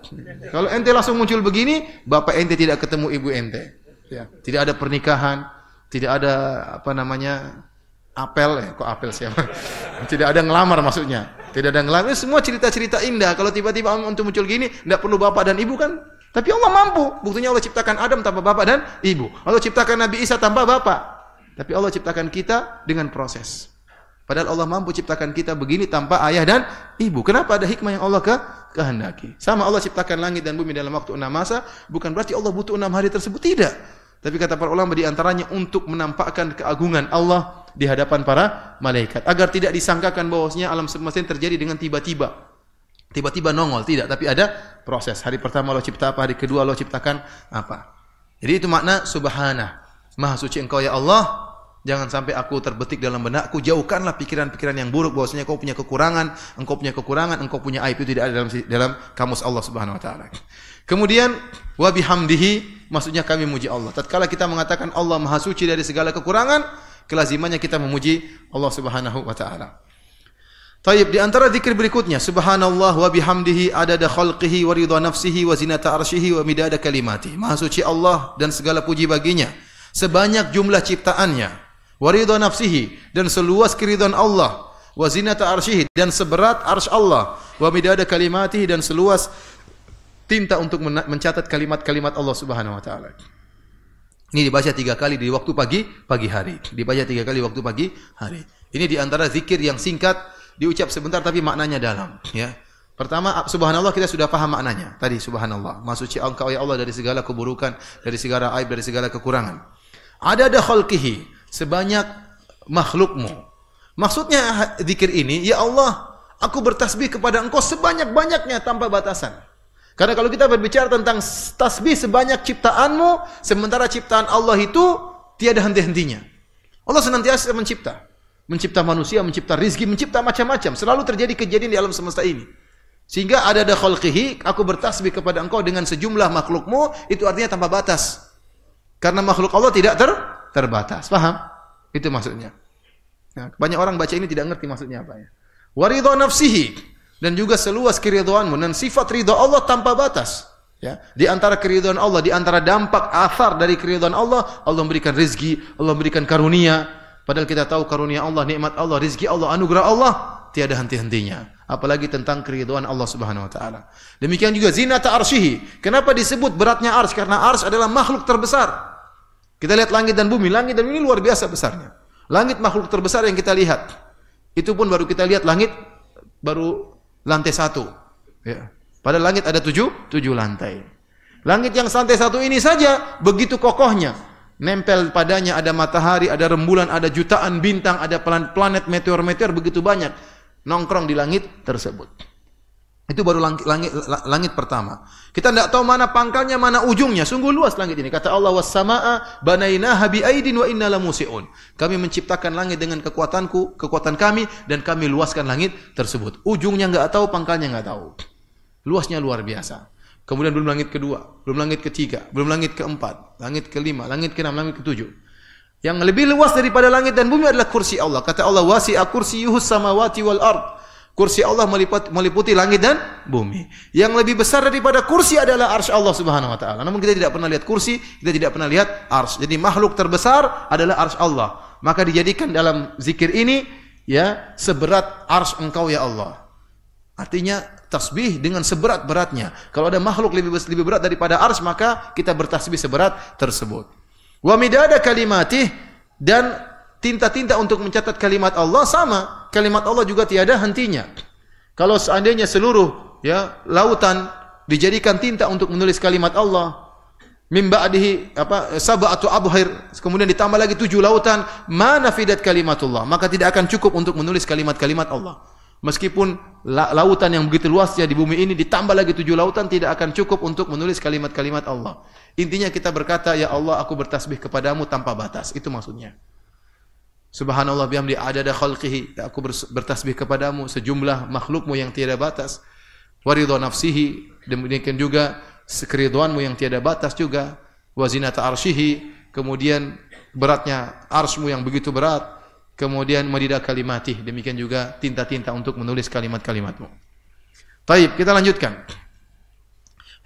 Kalau ente langsung muncul begini, bapak ente tidak ketemu ibu ente. Ya. Tidak ada pernikahan, tidak ada apa namanya apel ya, kok apel siapa? tidak ada ngelamar maksudnya. Tidak ada ngelamar. Eh, semua cerita-cerita indah. Kalau tiba-tiba untuk muncul gini, tidak perlu bapak dan ibu kan? Tapi Allah mampu. Buktinya Allah ciptakan Adam tanpa bapak dan ibu. Allah ciptakan Nabi Isa tanpa bapak. Tapi Allah ciptakan kita dengan proses. Padahal Allah mampu ciptakan kita begini tanpa ayah dan ibu. Kenapa ada hikmah yang Allah ke kehendaki. Sama Allah ciptakan langit dan bumi dalam waktu enam masa, bukan berarti Allah butuh enam hari tersebut. Tidak. Tapi kata para ulama di antaranya untuk menampakkan keagungan Allah di hadapan para malaikat. Agar tidak disangkakan bahwasanya alam semesta ini terjadi dengan tiba-tiba. Tiba-tiba nongol. Tidak. Tapi ada proses. Hari pertama Allah cipta apa, hari kedua Allah ciptakan apa. Jadi itu makna subhanah. Maha suci engkau ya Allah, Jangan sampai aku terbetik dalam benakku, jauhkanlah pikiran-pikiran yang buruk bahwasanya kau punya kekurangan, engkau punya kekurangan, engkau punya aib itu tidak ada dalam dalam kamus Allah Subhanahu wa taala. Kemudian wa maksudnya kami muji Allah. Tatkala kita mengatakan Allah Maha Suci dari segala kekurangan, kelazimannya kita memuji Allah Subhanahu wa taala. Taib di antara zikir berikutnya subhanallah wa bihamdihi adada khalqihi wa ridha nafsihi wa zinata arsyihi wa midada kalimati. Maha suci Allah dan segala puji baginya sebanyak jumlah ciptaannya Waridho nafsihi dan seluas keridhaan Allah. Wa zinata arsyihi dan seberat arsy Allah. Wa midada kalimatihi dan seluas tinta untuk mencatat kalimat-kalimat Allah Subhanahu wa taala. Ini dibaca tiga kali di waktu pagi, pagi hari. Dibaca tiga kali waktu pagi, hari. Ini di antara zikir yang singkat, diucap sebentar tapi maknanya dalam. Ya. Pertama, subhanallah kita sudah paham maknanya. Tadi subhanallah, masuci engkau ya Allah dari segala keburukan, dari segala aib, dari segala kekurangan. Ada ada khalqihi, sebanyak makhlukmu. Maksudnya zikir ini, ya Allah, aku bertasbih kepada engkau sebanyak-banyaknya tanpa batasan. Karena kalau kita berbicara tentang tasbih sebanyak ciptaanmu, sementara ciptaan Allah itu tiada henti-hentinya. Allah senantiasa mencipta. Mencipta manusia, mencipta rizki, mencipta macam-macam. Selalu terjadi kejadian di alam semesta ini. Sehingga ada ada khalqihi, aku bertasbih kepada engkau dengan sejumlah makhlukmu, itu artinya tanpa batas. Karena makhluk Allah tidak ter terbatas. Paham? Itu maksudnya. Nah, banyak orang baca ini tidak ngerti maksudnya apa ya. Waridho nafsihi dan juga seluas keridhaanmu dan sifat ridha Allah tanpa batas. Ya, di antara keridhaan Allah, di antara dampak athar dari keridhaan Allah, Allah memberikan rezeki, Allah memberikan karunia. Padahal kita tahu karunia Allah, nikmat Allah, rezeki Allah, anugerah Allah tiada henti-hentinya. Apalagi tentang keridhaan Allah Subhanahu wa taala. Demikian juga zina ta'arsyihi. Kenapa disebut beratnya ars Karena ars adalah makhluk terbesar. Kita lihat langit dan bumi. Langit dan bumi luar biasa besarnya. Langit makhluk terbesar yang kita lihat. Itu pun baru kita lihat langit baru lantai satu. Ya. Pada langit ada tujuh, tujuh lantai. Langit yang lantai satu ini saja begitu kokohnya. Nempel padanya ada matahari, ada rembulan, ada jutaan bintang, ada planet, meteor-meteor begitu banyak. Nongkrong di langit tersebut. Itu baru langit, langit, langit pertama. Kita tidak tahu mana pangkalnya, mana ujungnya. Sungguh luas langit ini. Kata Allah, "Was-samaa banainaha biaidin wa inna lamusiun." Kami menciptakan langit dengan kekuatanku, kekuatan kami dan kami luaskan langit tersebut. Ujungnya nggak tahu, pangkalnya nggak tahu. Luasnya luar biasa. Kemudian belum langit kedua, belum langit ketiga, belum langit keempat, langit kelima, langit keenam, langit ketujuh. Yang lebih luas daripada langit dan bumi adalah kursi Allah. Kata Allah, "Wasi'a kursiyuhus samawati wal ard." Kursi Allah melipat, meliputi langit dan bumi. Yang lebih besar daripada kursi adalah arsy Allah Subhanahu wa taala. Namun kita tidak pernah lihat kursi, kita tidak pernah lihat arsy. Jadi makhluk terbesar adalah arsy Allah. Maka dijadikan dalam zikir ini ya seberat arsy engkau ya Allah. Artinya tasbih dengan seberat-beratnya. Kalau ada makhluk lebih lebih berat daripada arsy maka kita bertasbih seberat tersebut. Wa midada kalimatih dan tinta-tinta untuk mencatat kalimat Allah sama kalimat Allah juga tiada hentinya. Kalau seandainya seluruh ya lautan dijadikan tinta untuk menulis kalimat Allah, mimba adihi apa abu hair, kemudian ditambah lagi tujuh lautan mana fidat kalimatullah maka tidak akan cukup untuk menulis kalimat-kalimat Allah meskipun la, lautan yang begitu luasnya di bumi ini ditambah lagi tujuh lautan tidak akan cukup untuk menulis kalimat-kalimat Allah intinya kita berkata ya Allah aku bertasbih kepadamu tanpa batas itu maksudnya Subhanallah bihamdi adada khalqihi. Ya, aku bertasbih kepadamu sejumlah makhlukmu yang tiada batas. Waridho nafsihi. Demikian juga sekeriduanmu yang tiada batas juga. Wazinata arshihi. Kemudian beratnya arsmu yang begitu berat. Kemudian madidah kalimatih. Demikian juga tinta-tinta untuk menulis kalimat-kalimatmu. Taib, kita lanjutkan.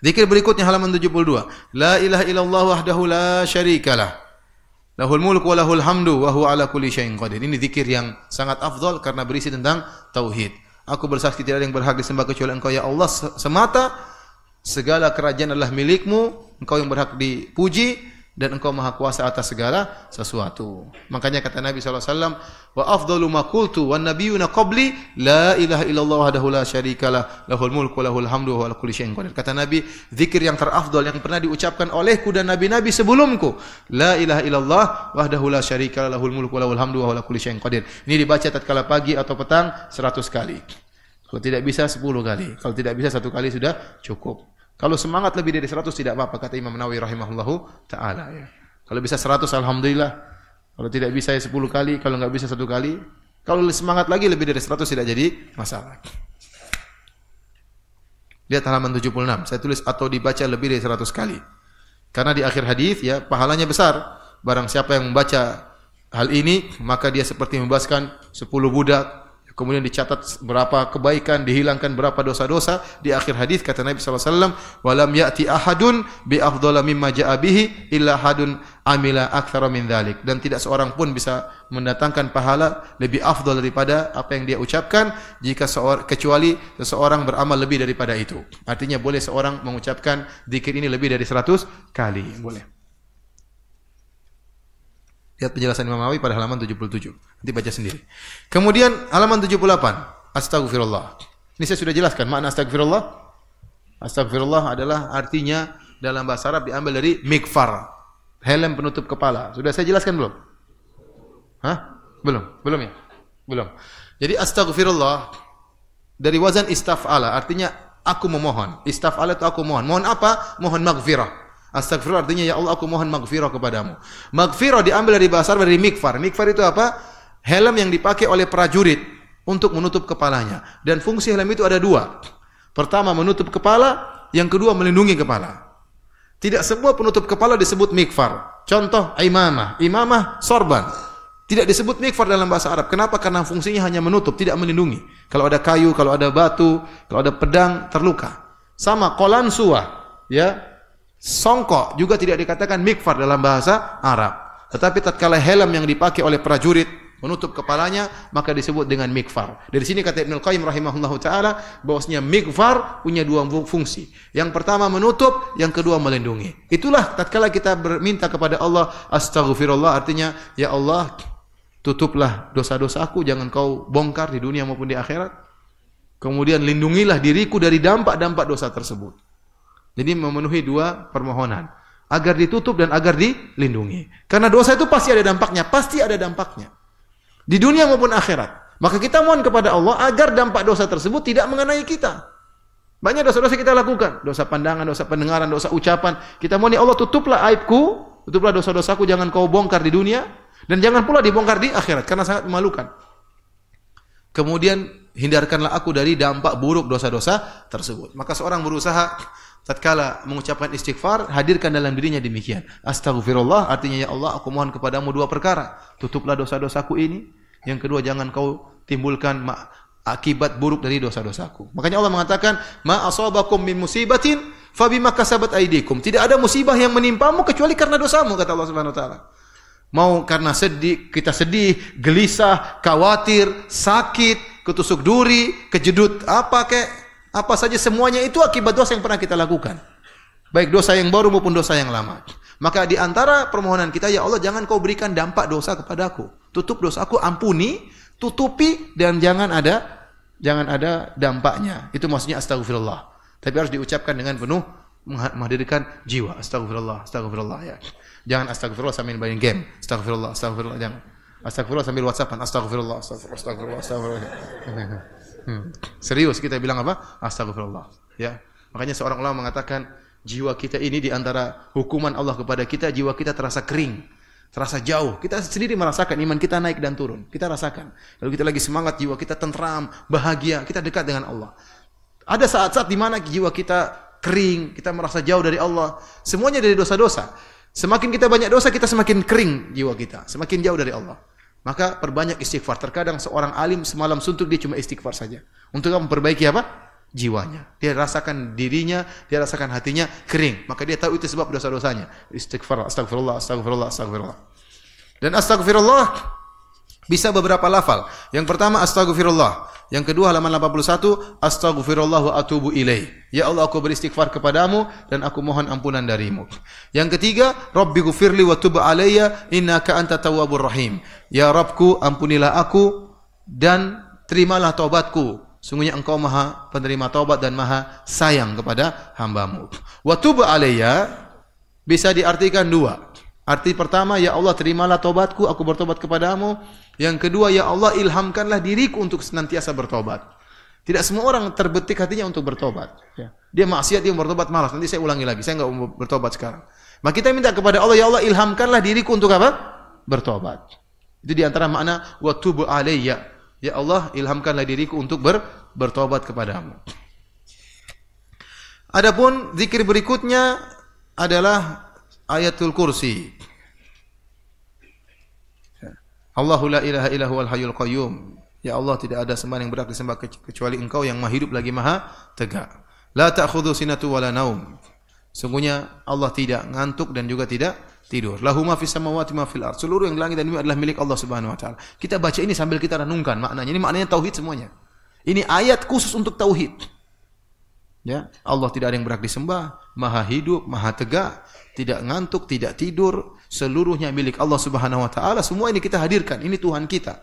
Zikir berikutnya halaman 72. La ilaha illallah wahdahu la syarikalah. Lahul mulku wa lahul hamdu wa huwa ala kulli syai'in qadir. Ini zikir yang sangat afdal karena berisi tentang tauhid. Aku bersaksi tidak ada yang berhak disembah kecuali Engkau ya Allah semata segala kerajaan adalah milikmu Engkau yang berhak dipuji dan engkau maha kuasa atas segala sesuatu. Makanya kata Nabi SAW, Wa afdalu ma kultu wa nabiyuna qabli la ilaha illallah wahdahu la syarika lah lahul mulku lahul hamdu wa ala kulli syai'in Kata Nabi, zikir yang terafdal yang pernah diucapkan olehku dan nabi-nabi sebelumku, la ilaha illallah wahdahu la syarika lah lahul mulku lahul hamdu wa ala kulli syai'in Ini dibaca tatkala pagi atau petang seratus kali. Kalau tidak bisa sepuluh kali. Kalau tidak bisa satu kali sudah cukup. Kalau semangat lebih dari 100 tidak apa-apa kata Imam Nawawi rahimahullahu taala ya. Kalau bisa 100 alhamdulillah. Kalau tidak bisa ya 10 kali, kalau nggak bisa satu kali. Kalau semangat lagi lebih dari 100 tidak jadi masalah. Lihat halaman 76. Saya tulis atau dibaca lebih dari 100 kali. Karena di akhir hadis ya pahalanya besar. Barang siapa yang membaca hal ini maka dia seperti membebaskan 10 budak, kemudian dicatat berapa kebaikan, dihilangkan berapa dosa-dosa. Di akhir hadis kata Nabi SAW, Walam ya'ti ahadun bi afdala mimma ja'abihi illa hadun amila akthara min dhalik. Dan tidak seorang pun bisa mendatangkan pahala lebih afdal daripada apa yang dia ucapkan, jika seorang, kecuali seseorang beramal lebih daripada itu. Artinya boleh seorang mengucapkan zikir ini lebih dari 100 kali. Boleh. Lihat penjelasan Imam Nawawi pada halaman 77. Nanti baca sendiri. Kemudian halaman 78. Astagfirullah. Ini saya sudah jelaskan makna astagfirullah. Astagfirullah adalah artinya dalam bahasa Arab diambil dari mikfar. Helm penutup kepala. Sudah saya jelaskan belum? Hah? Belum? Belum ya? Belum. Jadi astagfirullah dari wazan istaf'ala artinya aku memohon. Istaf'ala itu aku mohon. Mohon apa? Mohon maghfirah. Astagfirullah artinya ya Allah aku mohon magfirah kepadamu. Magfirah diambil dari bahasa dari mikfar. Mikfar itu apa? Helm yang dipakai oleh prajurit untuk menutup kepalanya. Dan fungsi helm itu ada dua. Pertama menutup kepala, yang kedua melindungi kepala. Tidak semua penutup kepala disebut mikfar. Contoh imamah, imamah sorban. Tidak disebut mikfar dalam bahasa Arab. Kenapa? Karena fungsinya hanya menutup, tidak melindungi. Kalau ada kayu, kalau ada batu, kalau ada pedang, terluka. Sama kolan suah, ya Songkok juga tidak dikatakan mikfar dalam bahasa Arab. Tetapi tatkala helm yang dipakai oleh prajurit menutup kepalanya maka disebut dengan mikfar. Dari sini kata Ibnu Qayyim rahimahullahu taala bahwasanya mikfar punya dua fungsi. Yang pertama menutup, yang kedua melindungi. Itulah tatkala kita berminta kepada Allah astaghfirullah artinya ya Allah tutuplah dosa-dosaku jangan kau bongkar di dunia maupun di akhirat. Kemudian lindungilah diriku dari dampak-dampak dosa tersebut. Jadi memenuhi dua permohonan, agar ditutup dan agar dilindungi. Karena dosa itu pasti ada dampaknya, pasti ada dampaknya. Di dunia maupun akhirat. Maka kita mohon kepada Allah agar dampak dosa tersebut tidak mengenai kita. Banyak dosa-dosa kita lakukan, dosa pandangan, dosa pendengaran, dosa ucapan. Kita mohon ya Allah tutuplah aibku, tutuplah dosa-dosaku jangan kau bongkar di dunia dan jangan pula dibongkar di akhirat karena sangat memalukan. Kemudian hindarkanlah aku dari dampak buruk dosa-dosa tersebut. Maka seorang berusaha tatkala mengucapkan istighfar hadirkan dalam dirinya demikian astagfirullah artinya ya Allah aku mohon kepadamu dua perkara tutuplah dosa-dosaku ini yang kedua jangan kau timbulkan akibat buruk dari dosa-dosaku makanya Allah mengatakan ma asabakum min musibatin fabima kasabat tidak ada musibah yang menimpamu kecuali karena dosamu kata Allah Subhanahu wa taala mau karena sedih kita sedih gelisah khawatir sakit ketusuk duri kejedut apa kek Apa saja semuanya itu akibat dosa yang pernah kita lakukan. Baik dosa yang baru maupun dosa yang lama. Maka di antara permohonan kita, Ya Allah jangan kau berikan dampak dosa kepada aku. Tutup dosa aku, ampuni, tutupi dan jangan ada jangan ada dampaknya. Itu maksudnya astagfirullah. Tapi harus diucapkan dengan penuh menghadirkan jiwa. Astagfirullah, astagfirullah ya. Jangan astagfirullah sambil main game. Astagfirullah, astagfirullah jangan. Astagfirullah sambil WhatsAppan. Astagfirullah, astagfirullah, astagfirullah. astagfirullah. astagfirullah. Ya. Hmm. Serius kita bilang apa? Astagfirullah. Ya. Makanya seorang ulama mengatakan jiwa kita ini di antara hukuman Allah kepada kita, jiwa kita terasa kering, terasa jauh. Kita sendiri merasakan iman kita naik dan turun. Kita rasakan. Lalu kita lagi semangat, jiwa kita tentram, bahagia, kita dekat dengan Allah. Ada saat-saat di mana jiwa kita kering, kita merasa jauh dari Allah. Semuanya dari dosa-dosa. Semakin kita banyak dosa, kita semakin kering jiwa kita, semakin jauh dari Allah. Maka perbanyak istighfar. Terkadang seorang alim semalam suntuk dia cuma istighfar saja. Untuk memperbaiki apa? jiwanya. Dia rasakan dirinya, dia rasakan hatinya kering. Maka dia tahu itu sebab dosa-dosanya. Istighfar, astagfirullah, astagfirullah, astagfirullah. Dan astagfirullah bisa beberapa lafal. Yang pertama astagfirullah. Yang kedua halaman 81, astaghfirullah wa atubu ilaih. Ya Allah aku beristighfar kepadamu dan aku mohon ampunan darimu. Yang ketiga, Rabbi gufirli wa tub alayya innaka anta tawwabur rahim. Ya Rabbku ampunilah aku dan terimalah taubatku. Sungguhnya engkau maha penerima taubat dan maha sayang kepada hambamu. Wa tub alayya bisa diartikan dua. Arti pertama, ya Allah terimalah taubatku, aku bertobat kepadamu yang kedua, ya Allah ilhamkanlah diriku untuk senantiasa bertobat. Tidak semua orang terbetik hatinya untuk bertobat. Ya. Dia maksiat, dia bertobat malas. Nanti saya ulangi lagi, saya nggak mau bertobat sekarang. Maka kita minta kepada Allah, ya Allah ilhamkanlah diriku untuk apa? Bertobat. Itu diantara makna watubu alayya. Ya Allah ilhamkanlah diriku untuk ber, bertobat kepadamu. Adapun zikir berikutnya adalah ayatul kursi. Allahu la ilaha illa huwal hayyul qayyum. Ya Allah, tidak ada sembahan yang berhak disembah kecuali Engkau yang Maha hidup lagi Maha tegak. La ta'khudhu sinatu wala naum. Sungguhnya Allah tidak ngantuk dan juga tidak tidur. Lahu ma fis samawati ma fil ard. Seluruh yang langit dan bumi adalah milik Allah Subhanahu wa taala. Kita baca ini sambil kita renungkan maknanya. Ini maknanya tauhid semuanya. Ini ayat khusus untuk tauhid. Ya, Allah tidak ada yang berhak disembah, Maha hidup, Maha tegak, tidak ngantuk, tidak tidur, seluruhnya milik Allah Subhanahu wa taala. Semua ini kita hadirkan, ini Tuhan kita.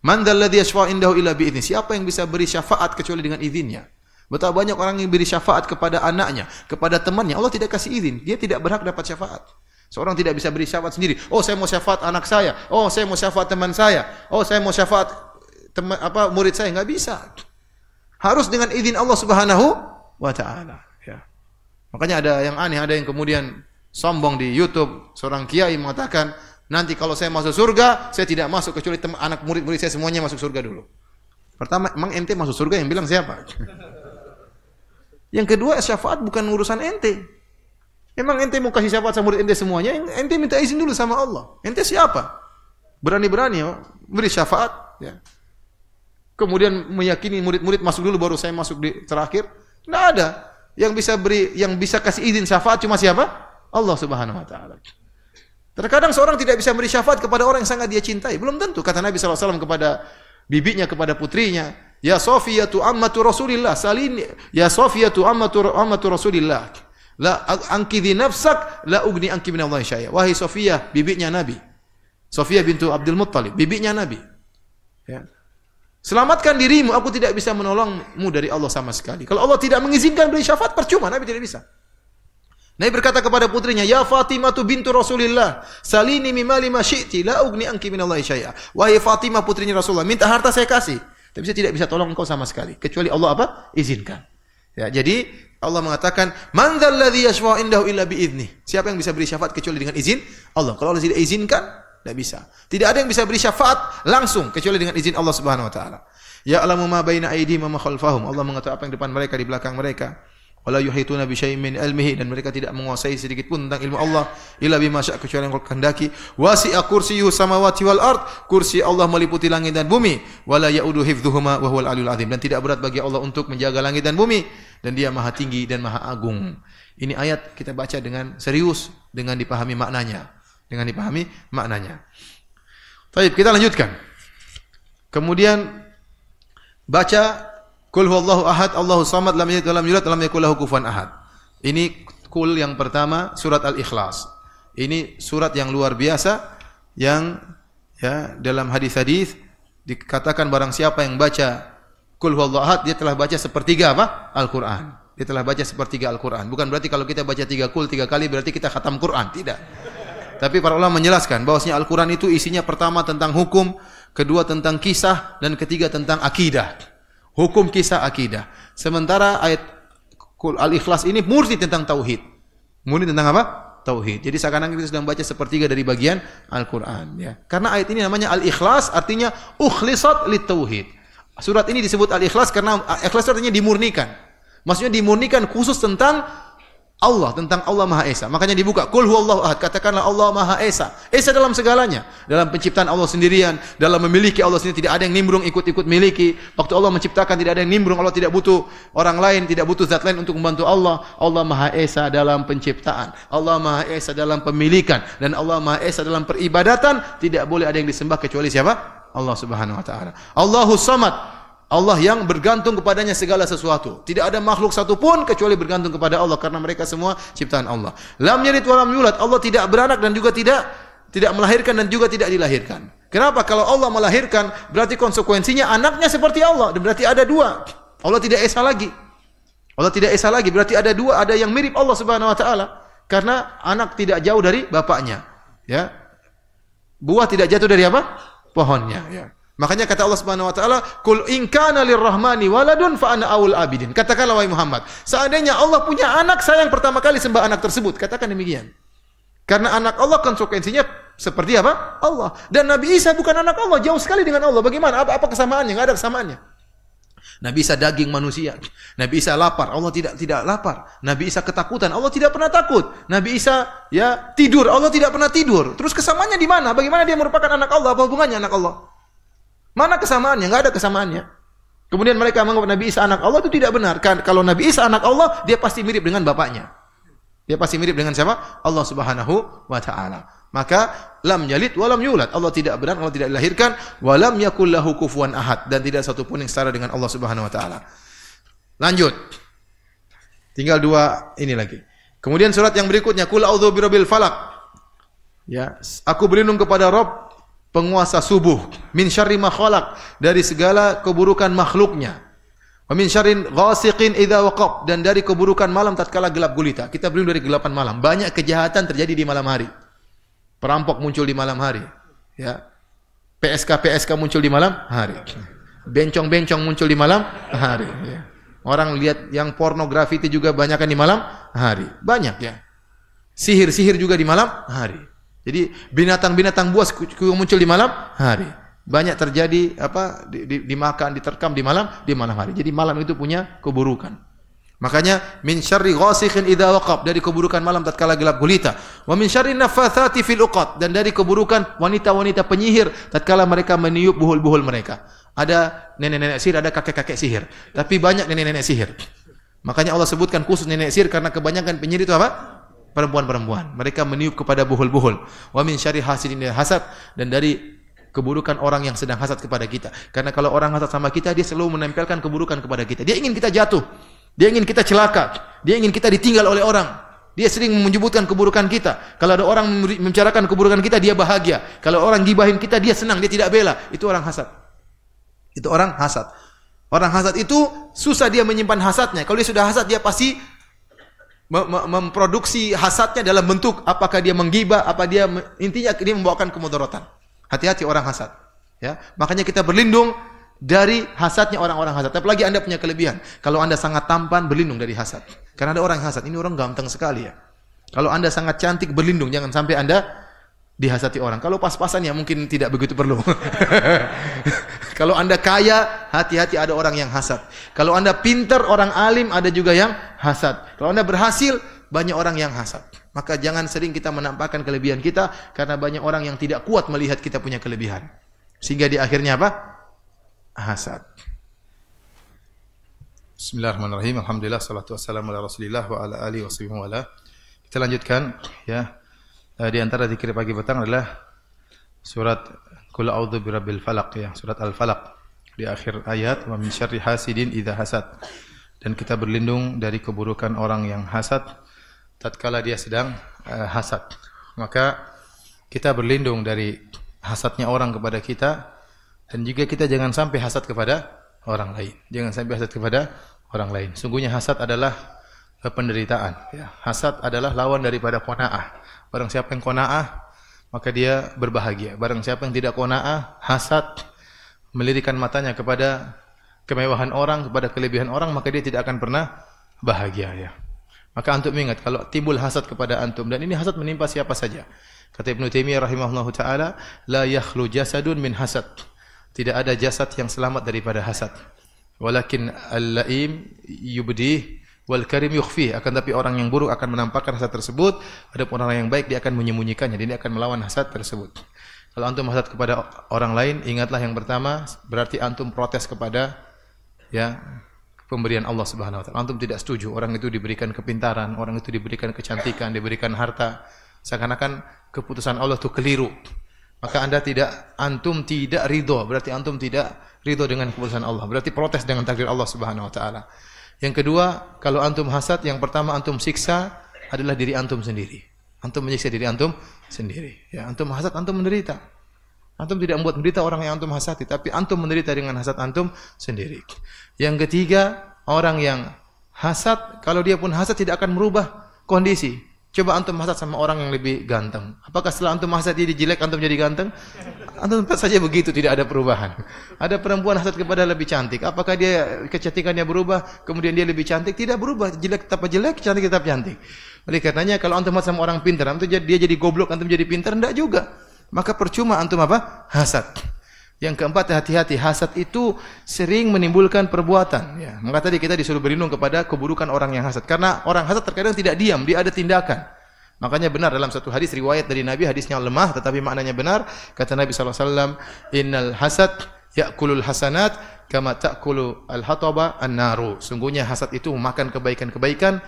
Man dzalladzi yashfa'u indahu illa Siapa yang bisa beri syafaat kecuali dengan izinnya? Betapa banyak orang yang beri syafaat kepada anaknya, kepada temannya. Allah tidak kasih izin. Dia tidak berhak dapat syafaat. Seorang tidak bisa beri syafaat sendiri. Oh, saya mau syafaat anak saya. Oh, saya mau syafaat teman saya. Oh, saya mau syafaat teman apa murid saya nggak bisa. Harus dengan izin Allah Subhanahu wa taala, ya. Makanya ada yang aneh, ada yang kemudian sombong di YouTube, seorang kiai mengatakan, nanti kalau saya masuk surga, saya tidak masuk kecuali teman, anak murid-murid saya semuanya masuk surga dulu. Pertama, emang ente masuk surga yang bilang siapa? yang kedua, syafaat bukan urusan ente. Emang ente mau kasih syafaat sama murid ente semuanya, ente minta izin dulu sama Allah. Ente siapa? Berani-berani ya, beri syafaat. Ya. Kemudian meyakini murid-murid masuk dulu baru saya masuk di terakhir. Tidak ada. Yang bisa beri, yang bisa kasih izin syafaat cuma siapa? Allah Subhanahu wa taala. Terkadang seorang tidak bisa beri syafaat kepada orang yang sangat dia cintai. Belum tentu kata Nabi SAW kepada bibinya, kepada putrinya. Ya Sofia Sofiyatu ammatu Rasulillah. salin. Ya Sofia Sofiyatu ammatu, ammatu Rasulillah. La angkidhi nafsak, la ugni anki min Allah syaya. Wahai Sofia, bibinya Nabi. Sofia bintu Abdul Muttalib, bibinya Nabi. Ya. Selamatkan dirimu, aku tidak bisa menolongmu dari Allah sama sekali. Kalau Allah tidak mengizinkan beri syafaat, percuma, Nabi tidak bisa. Nabi berkata kepada putrinya, "Ya Fatimah tu bintu Rasulillah, salini mimali lima syi'ti la ugni anki min syai'a." Wahai Fatimah putrinya Rasulullah, minta harta saya kasih. Tapi saya tidak bisa tolong engkau sama sekali kecuali Allah apa? Izinkan. Ya, jadi Allah mengatakan, "Man dzalladzi yashfa'u indahu illa Siapa yang bisa beri syafaat kecuali dengan izin Allah? Kalau Allah tidak izinkan, tidak bisa. Tidak ada yang bisa beri syafaat langsung kecuali dengan izin Allah Subhanahu wa taala. Ya alamu ma baina aydihim wa ma khalfahum. Allah mengatakan apa yang depan mereka di belakang mereka. wala yuhituna bi syai' min ilmihi dan mereka tidak menguasai sedikit pun tentang ilmu Allah illa bima syaa kecuali yang Allah kehendaki wasi'a kursiyyuhu samawati wal ard kursi Allah meliputi langit dan bumi wala ya'udhu hifdhuhuma wa huwal aliyul azim dan tidak berat bagi Allah untuk menjaga langit dan bumi dan dia maha tinggi dan maha agung ini ayat kita baca dengan serius dengan dipahami maknanya dengan dipahami maknanya baik kita lanjutkan kemudian baca Kul huwallahu ahad, Allahu samad, lam yalid walam yulad, lam yakul lahu kufuwan ahad. Ini kul yang pertama surat Al-Ikhlas. Ini surat yang luar biasa yang ya dalam hadis-hadis dikatakan barang siapa yang baca kul huwallahu ahad dia telah baca sepertiga apa? Al-Qur'an. Dia telah baca sepertiga Al-Qur'an. Bukan berarti kalau kita baca tiga kul tiga kali berarti kita khatam Qur'an, tidak. Tapi para ulama menjelaskan bahwasanya Al-Qur'an itu isinya pertama tentang hukum, kedua tentang kisah dan ketiga tentang akidah. Hukum kisah akidah. Sementara ayat Al-Ikhlas ini murni tentang tauhid. Murni tentang apa? Tauhid. Jadi seakan-akan kita sedang baca sepertiga dari bagian Al-Quran. Ya. Karena ayat ini namanya Al-Ikhlas artinya ukhlisat li tauhid. Surat ini disebut Al-Ikhlas karena Ikhlas artinya dimurnikan. Maksudnya dimurnikan khusus tentang Allah tentang Allah Maha Esa. Makanya dibuka Qul Allah ahad. Katakanlah Allah Maha Esa. Esa dalam segalanya, dalam penciptaan Allah sendirian, dalam memiliki Allah sendiri tidak ada yang nimbrung ikut-ikut miliki. Waktu Allah menciptakan tidak ada yang nimbrung, Allah tidak butuh orang lain, tidak butuh zat lain untuk membantu Allah. Allah Maha Esa dalam penciptaan, Allah Maha Esa dalam pemilikan dan Allah Maha Esa dalam peribadatan tidak boleh ada yang disembah kecuali siapa? Allah Subhanahu wa taala. Allahus Samad. Allah yang bergantung kepadanya segala sesuatu. Tidak ada makhluk satupun kecuali bergantung kepada Allah karena mereka semua ciptaan Allah. Lam yalid wa yulad. Allah tidak beranak dan juga tidak tidak melahirkan dan juga tidak dilahirkan. Kenapa? Kalau Allah melahirkan berarti konsekuensinya anaknya seperti Allah. Berarti ada dua. Allah tidak esa lagi. Allah tidak esa lagi. Berarti ada dua, ada yang mirip Allah Subhanahu wa taala karena anak tidak jauh dari bapaknya. Ya. Buah tidak jatuh dari apa? Pohonnya, ya. Makanya kata Allah Subhanahu wa taala, "Qul in kana lirrahmani waladun fa ana awul abidin." Katakanlah wahai Muhammad, seandainya Allah punya anak, saya yang pertama kali sembah anak tersebut. Katakan demikian. Karena anak Allah konsekuensinya seperti apa? Allah. Dan Nabi Isa bukan anak Allah, jauh sekali dengan Allah. Bagaimana? Apa, apa kesamaannya? Enggak ada kesamaannya. Nabi Isa daging manusia. Nabi Isa lapar, Allah tidak tidak lapar. Nabi Isa ketakutan, Allah tidak pernah takut. Nabi Isa ya tidur, Allah tidak pernah tidur. Terus kesamaannya di mana? Bagaimana dia merupakan anak Allah? Apa hubungannya anak Allah? Mana kesamaannya? Nggak ada kesamaannya. Kemudian mereka menganggap Nabi Isa anak Allah itu tidak benar. Kan kalau Nabi Isa anak Allah, dia pasti mirip dengan bapaknya. Dia pasti mirip dengan siapa? Allah Subhanahu wa taala. Maka lam yalid walam lam yulad. Allah tidak benar, Allah tidak dilahirkan, walam lam kufuwan ahad dan tidak satu pun yang setara dengan Allah Subhanahu wa taala. Lanjut. Tinggal dua ini lagi. Kemudian surat yang berikutnya, Kul a'udzu birabbil falaq. Ya, aku berlindung kepada Rabb penguasa subuh min syarri ma khalaq dari segala keburukan makhluknya wa min syarrin ghasiqin idza waqab dan dari keburukan malam tatkala gelap gulita kita berlindung dari gelapan malam banyak kejahatan terjadi di malam hari perampok muncul di malam hari ya PSK PSK muncul di malam hari bencong-bencong muncul di malam hari ya. orang lihat yang pornografi itu juga banyak kan di malam hari banyak ya sihir-sihir juga di malam hari Jadi binatang-binatang buas muncul di malam hari. Banyak terjadi apa di, di, dimakan, diterkam di malam, di malam hari. Jadi malam itu punya keburukan. Makanya min syarri ghasikhin idza waqab dari keburukan malam tatkala gelap gulita wa min syarri nafathati fil uqad dan dari keburukan wanita-wanita penyihir tatkala mereka meniup buhul-buhul mereka. Ada nenek-nenek sihir, ada kakek-kakek sihir. Tapi banyak nenek-nenek sihir. Makanya Allah sebutkan khusus nenek sihir karena kebanyakan penyihir itu apa? perempuan-perempuan. Mereka meniup kepada buhul-buhul. Wa min syarri hasidin hasad dan dari keburukan orang yang sedang hasad kepada kita. Karena kalau orang hasad sama kita, dia selalu menempelkan keburukan kepada kita. Dia ingin kita jatuh. Dia ingin kita celaka. Dia ingin kita ditinggal oleh orang. Dia sering menyebutkan keburukan kita. Kalau ada orang membicarakan keburukan kita, dia bahagia. Kalau orang gibahin kita, dia senang, dia tidak bela. Itu orang hasad. Itu orang hasad. Orang hasad itu susah dia menyimpan hasadnya. Kalau dia sudah hasad, dia pasti memproduksi hasadnya dalam bentuk apakah dia menggibah, apa dia intinya ini membawakan kemudaratan. Hati-hati orang hasad. Ya, makanya kita berlindung dari hasadnya orang-orang hasad. Apalagi Anda punya kelebihan. Kalau Anda sangat tampan, berlindung dari hasad. Karena ada orang hasad, ini orang ganteng sekali ya. Kalau Anda sangat cantik, berlindung jangan sampai Anda dihasati orang. Kalau pas-pasan ya mungkin tidak begitu perlu. Kalau Anda kaya, hati-hati ada orang yang hasad. Kalau Anda pinter orang alim ada juga yang hasad. Kalau Anda berhasil, banyak orang yang hasad. Maka jangan sering kita menampakkan kelebihan kita karena banyak orang yang tidak kuat melihat kita punya kelebihan. Sehingga di akhirnya apa? Hasad. Bismillahirrahmanirrahim. Alhamdulillah salatu wassalamu ala Rasulillah wa ala alihi wa Kita lanjutkan ya uh, di antara zikir pagi petang adalah surat Kul a'udzu birabbil falaq ya, surat Al-Falaq di akhir ayat wa min syarri hasidin idza hasad. Dan kita berlindung dari keburukan orang yang hasad tatkala dia sedang uh, hasad. Maka kita berlindung dari hasadnya orang kepada kita dan juga kita jangan sampai hasad kepada orang lain. Jangan sampai hasad kepada orang lain. Sungguhnya hasad adalah eh, penderitaan ya. Hasad adalah lawan daripada ponaah. Barang siapa yang kona'ah Maka dia berbahagia Barang siapa yang tidak kona'ah Hasad Melirikan matanya kepada Kemewahan orang Kepada kelebihan orang Maka dia tidak akan pernah Bahagia ya. Maka antum ingat Kalau timbul hasad kepada antum Dan ini hasad menimpa siapa saja Kata Ibn Taimiyah rahimahullah ta'ala La yakhlu jasadun min hasad Tidak ada jasad yang selamat daripada hasad Walakin al-la'im yubdih Wal karim yukhfih, akan tapi orang yang buruk akan menampakkan hasad tersebut, ada orang yang baik dia akan menyembunyikannya, jadi dia akan melawan hasad tersebut. Kalau antum hasad kepada orang lain, ingatlah yang pertama berarti antum protes kepada ya pemberian Allah Subhanahu wa taala. Antum tidak setuju orang itu diberikan kepintaran, orang itu diberikan kecantikan, diberikan harta, seakan-akan keputusan Allah itu keliru. Maka Anda tidak antum tidak ridho, berarti antum tidak ridho dengan keputusan Allah. Berarti protes dengan takdir Allah Subhanahu wa taala. Yang kedua, kalau antum hasad, yang pertama antum siksa adalah diri antum sendiri. Antum menyiksa diri antum sendiri. Ya, antum hasad, antum menderita. Antum tidak membuat menderita orang yang antum hasati, tapi antum menderita dengan hasad antum sendiri. Yang ketiga, orang yang hasad, kalau dia pun hasad tidak akan merubah kondisi. Coba antum hasad sama orang yang lebih ganteng. Apakah setelah antum hasad dia jelek, antum jadi ganteng? Antum saja begitu, tidak ada perubahan. Ada perempuan hasad kepada lebih cantik. Apakah dia kecantikannya berubah, kemudian dia lebih cantik? Tidak berubah, jelek tetap jelek, cantik tetap cantik. Oleh karenanya kalau antum hasad sama orang pintar, antum dia jadi goblok, antum jadi pintar, enggak juga. Maka percuma antum apa? Hasad. Yang keempat hati-hati hasad itu sering menimbulkan perbuatan. Ya. Maka tadi kita disuruh berlindung kepada keburukan orang yang hasad. Karena orang hasad terkadang tidak diam, dia ada tindakan. Makanya benar dalam satu hadis riwayat dari Nabi hadisnya lemah tetapi maknanya benar kata Nabi saw alaihi wasallam innal hasad ya'kulul hasanat kama ta'kulu al hatoba an-naru. Sungguhnya hasad itu memakan kebaikan-kebaikan,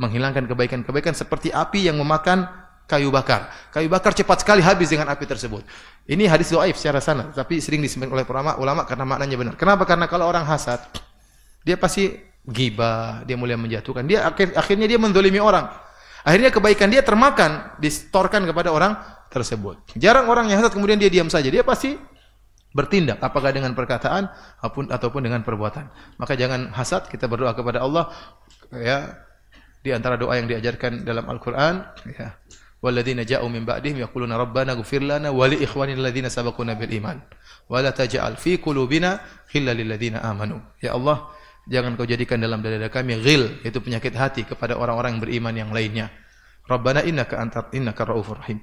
menghilangkan kebaikan-kebaikan seperti api yang memakan kayu bakar. Kayu bakar cepat sekali habis dengan api tersebut. Ini hadis doaif secara sana, tapi sering disebut oleh ulama, ulama karena maknanya benar. Kenapa? Karena kalau orang hasad, dia pasti gibah, dia mulai menjatuhkan. Dia akhir, akhirnya dia mendolimi orang. Akhirnya kebaikan dia termakan, distorkan kepada orang tersebut. Jarang orang yang hasad kemudian dia diam saja. Dia pasti bertindak apakah dengan perkataan ataupun ataupun dengan perbuatan. Maka jangan hasad, kita berdoa kepada Allah ya di antara doa yang diajarkan dalam Al-Qur'an ya والذين جاءوا من بعدهم يقولون ربنا اغفر لنا ولإخواننا الذين سبقونا بالإيمان ولا تجعل في قلوبنا غلا للذين آمنوا يا الله jangan kau jadikan dalam dada kami ghil yaitu penyakit hati kepada orang-orang yang beriman yang lainnya Rabbana innaka antat innaka raufur rahim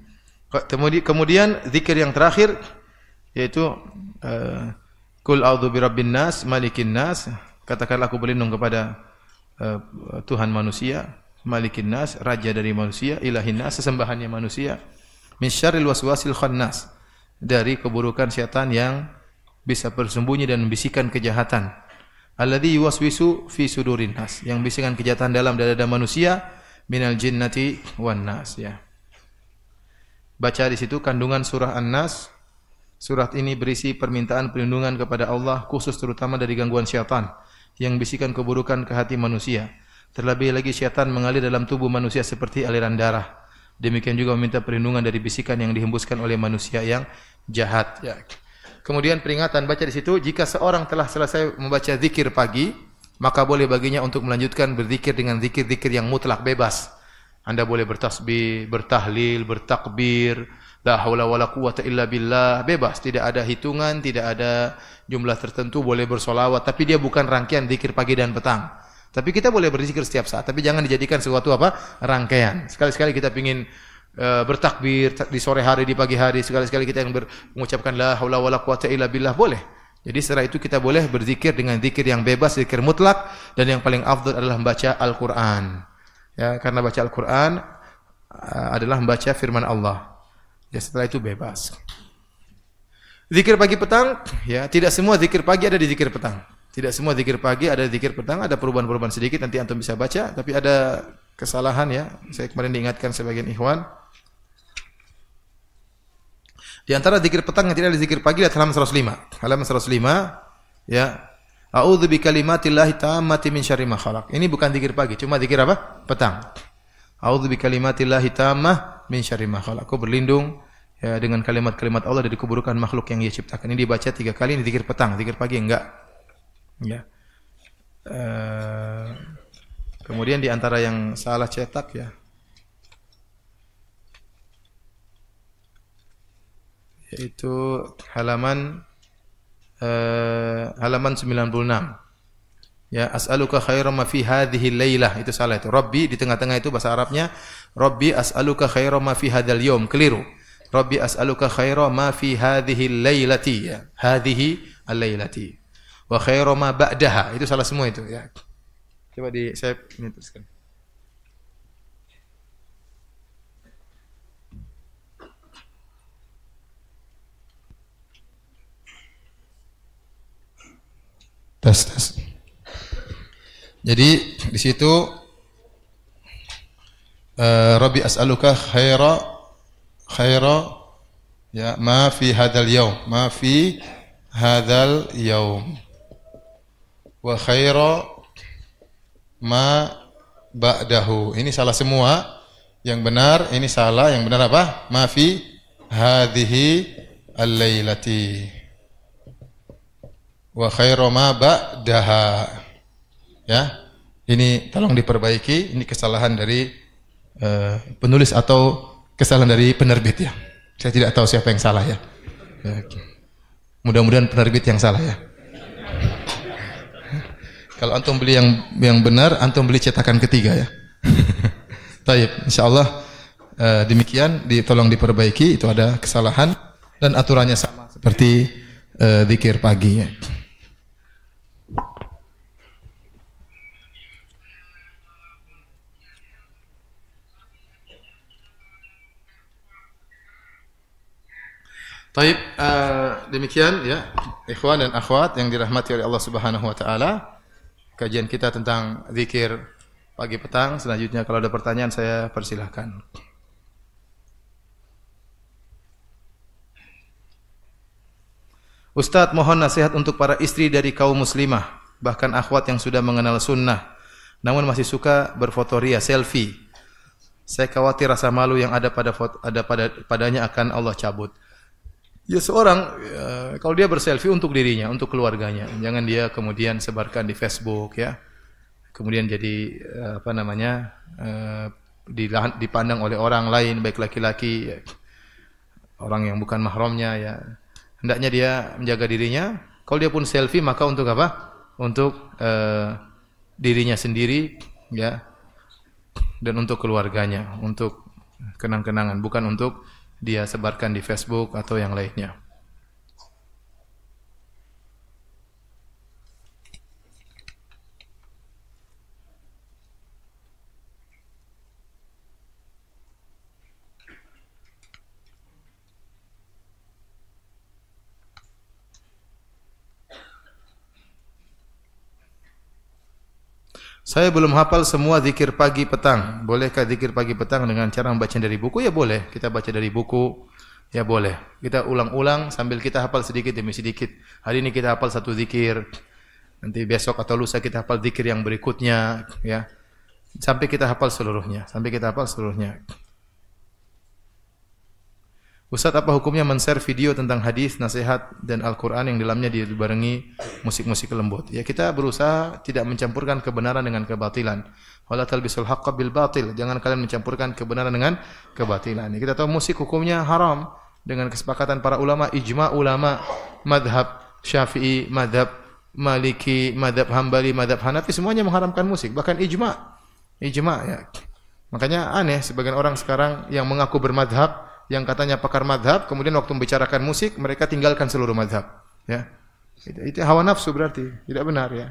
kemudian zikir yang terakhir yaitu kul eh, a'udzu birabbin nas malikin nas katakanlah aku berlindung kepada eh, Tuhan manusia malikin nas, raja dari manusia, ilahin nas, sesembahannya manusia, min syarril waswasil khannas, dari keburukan syaitan yang bisa bersembunyi dan membisikkan kejahatan. Alladzi yuwaswisu fi sudurin nas, yang bisikan kejahatan dalam dada-dada manusia, minal jinnati wan nas ya. Baca di situ kandungan surah An-Nas. Surat ini berisi permintaan perlindungan kepada Allah khusus terutama dari gangguan syaitan yang bisikan keburukan ke hati manusia. Terlebih lagi syaitan mengalir dalam tubuh manusia seperti aliran darah. Demikian juga meminta perlindungan dari bisikan yang dihembuskan oleh manusia yang jahat. Ya. Kemudian peringatan baca di situ, jika seorang telah selesai membaca zikir pagi, maka boleh baginya untuk melanjutkan berzikir dengan zikir-zikir yang mutlak bebas. Anda boleh bertasbih, bertahlil, bertakbir, la haula wala quwata illa billah, bebas, tidak ada hitungan, tidak ada jumlah tertentu, boleh bersolawat, tapi dia bukan rangkaian zikir pagi dan petang. Tapi kita boleh berzikir setiap saat, tapi jangan dijadikan sesuatu apa rangkaian. Sekali-sekali kita ingin e, eh, bertakbir di sore hari, di pagi hari, sekali-sekali kita yang mengucapkan la haula wala quwata illa billah boleh. Jadi setelah itu kita boleh berzikir dengan zikir yang bebas, zikir mutlak dan yang paling afdal adalah membaca Al-Qur'an. Ya, karena baca Al-Qur'an eh, adalah membaca firman Allah. Ya, setelah itu bebas. Zikir pagi petang, ya, tidak semua zikir pagi ada di zikir petang. Tidak semua zikir pagi ada zikir petang, ada perubahan-perubahan sedikit nanti antum bisa baca, tapi ada kesalahan ya. Saya kemarin diingatkan sebagian ikhwan. Di antara zikir petang yang tidak ada zikir pagi adalah halaman 105. Halaman 105 ya. A'udzu bikalimatillahi tammati min syarri ma khalaq. Ini bukan zikir pagi, cuma zikir apa? Petang. A'udzu bikalimatillahi tammah min syarri ma khalaq. Aku berlindung ya, dengan kalimat-kalimat Allah dari keburukan makhluk yang Dia ciptakan. Ini dibaca tiga kali ini zikir petang, zikir pagi enggak. Ya. Eh, kemudian di antara yang salah cetak ya. Yaitu halaman uh, halaman 96. Ya, as'aluka khairan ma fi hadhihi lailah. Itu salah itu. Rabbi di tengah-tengah itu bahasa Arabnya Rabbi as'aluka khairan ma fi hadzal yaum. Keliru. Rabbi as'aluka khairan ma fi hadhihi lailati. Ya. Hadhihi al-lailati wa khairu ma ba'daha. Itu salah semua itu ya. Coba di saya ini teruskan. Tes tes. Jadi di situ uh, Rabbi as'aluka khaira khaira ya ma fi hadzal yaum ma fi hadzal yaum wa khaira ma ba'dahu. Ini salah semua. Yang benar ini salah, yang benar apa? Ma fi hadhihi al-lailati. Wa khaira ma ba'daha. Ya. Ini tolong diperbaiki, ini kesalahan dari uh, penulis atau kesalahan dari penerbit ya. Saya tidak tahu siapa yang salah ya. ya. Mudah-mudahan penerbit yang salah ya. Kalau antum beli yang yang benar, antum beli cetakan ketiga ya. Taib, insyaallah eh, demikian Ditolong tolong diperbaiki itu ada kesalahan dan aturannya sama seperti dikir eh, pagi ya. Taib, uh, demikian ya, ikhwan dan akhwat yang dirahmati oleh Allah Subhanahu wa taala kajian kita tentang zikir pagi petang. Selanjutnya kalau ada pertanyaan saya persilahkan. Ustadz mohon nasihat untuk para istri dari kaum muslimah, bahkan akhwat yang sudah mengenal sunnah, namun masih suka berfoto ria selfie. Saya khawatir rasa malu yang ada pada ada pada padanya akan Allah cabut. Ya seorang ya, kalau dia berselfie untuk dirinya, untuk keluarganya, jangan dia kemudian sebarkan di Facebook ya. Kemudian jadi eh, apa namanya? Eh, dipandang oleh orang lain baik laki-laki ya. orang yang bukan mahramnya ya. Hendaknya dia menjaga dirinya. Kalau dia pun selfie maka untuk apa? Untuk uh, dirinya sendiri ya dan untuk keluarganya, untuk kenang-kenangan bukan untuk dia sebarkan di Facebook atau yang lainnya. Saya belum hafal semua zikir pagi petang. Bolehkah zikir pagi petang dengan cara membaca dari buku? Ya boleh. Kita baca dari buku. Ya boleh. Kita ulang-ulang sambil kita hafal sedikit demi sedikit. Hari ini kita hafal satu zikir. Nanti besok atau lusa kita hafal zikir yang berikutnya, ya. Sampai kita hafal seluruhnya, sampai kita hafal seluruhnya. Ustadz, apa hukumnya men-share video tentang hadis, nasihat, dan Al-Quran yang dalamnya dibarengi musik-musik lembut? Ya, kita berusaha tidak mencampurkan kebenaran dengan kebatilan. Wala talbisul haqqa bil batil. Jangan kalian mencampurkan kebenaran dengan kebatilan. Ya, kita tahu musik hukumnya haram dengan kesepakatan para ulama, ijma ulama, madhab syafi'i, madhab maliki, madhab hambali, madhab hanafi, semuanya mengharamkan musik. Bahkan ijma. Ijma, ya. Makanya aneh, sebagian orang sekarang yang mengaku bermadhab, yang katanya pakar madhab, kemudian waktu membicarakan musik, mereka tinggalkan seluruh madhab. Ya. Itu, itu hawa nafsu berarti, tidak benar ya.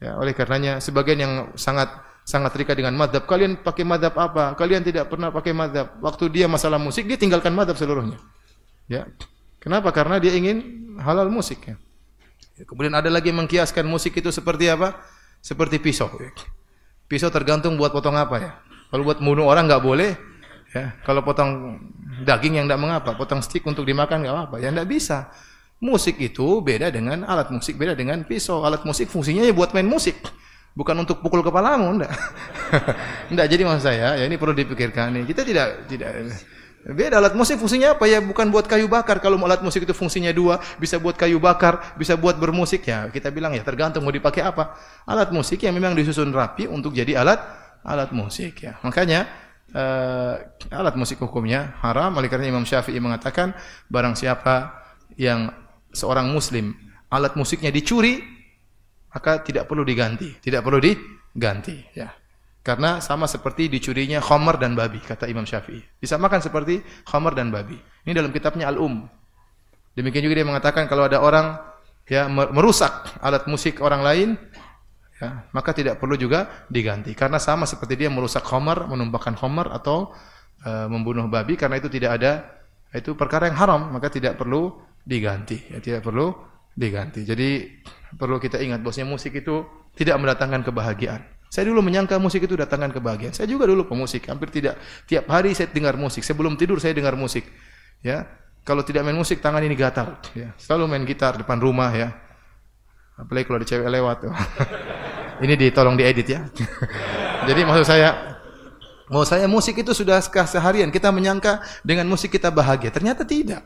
Ya, oleh karenanya sebagian yang sangat sangat terikat dengan madhab, kalian pakai madhab apa? Kalian tidak pernah pakai madhab. Waktu dia masalah musik, dia tinggalkan madhab seluruhnya. Ya. Kenapa? Karena dia ingin halal musik ya. ya kemudian ada lagi mengkiaskan musik itu seperti apa? Seperti pisau. Pisau tergantung buat potong apa ya. Kalau buat bunuh orang nggak boleh, Ya, kalau potong daging yang tidak mengapa, potong stik untuk dimakan nggak apa-apa. Ya tidak bisa. Musik itu beda dengan alat musik, beda dengan pisau. Alat musik fungsinya ya buat main musik, bukan untuk pukul kepalamu, enggak. enggak jadi maksud saya, ya ini perlu dipikirkan nih. Kita tidak tidak Beda alat musik fungsinya apa ya? Bukan buat kayu bakar. Kalau alat musik itu fungsinya dua, bisa buat kayu bakar, bisa buat bermusik ya. Kita bilang ya tergantung mau dipakai apa. Alat musik yang memang disusun rapi untuk jadi alat alat musik ya. Makanya uh, alat musik hukumnya haram. Oleh karena Imam Syafi'i mengatakan barang siapa yang seorang muslim alat musiknya dicuri maka tidak perlu diganti, tidak perlu diganti ya. Karena sama seperti dicurinya khamar dan babi kata Imam Syafi'i. Disamakan seperti khamar dan babi. Ini dalam kitabnya Al-Um. Demikian juga dia mengatakan kalau ada orang ya merusak alat musik orang lain ya, maka tidak perlu juga diganti karena sama seperti dia merusak homer, menumpahkan homer atau e, membunuh babi karena itu tidak ada itu perkara yang haram maka tidak perlu diganti ya, tidak perlu diganti. Jadi perlu kita ingat bosnya musik itu tidak mendatangkan kebahagiaan. Saya dulu menyangka musik itu datangkan kebahagiaan. Saya juga dulu pemusik, hampir tidak tiap hari saya dengar musik. Sebelum tidur saya dengar musik. Ya, kalau tidak main musik tangan ini gatal. Ya, selalu main gitar depan rumah ya. Apalagi kalau di cewek lewat tuh. Ini ditolong diedit ya. Jadi maksud saya mau saya musik itu sudah seharian kita menyangka dengan musik kita bahagia. Ternyata tidak.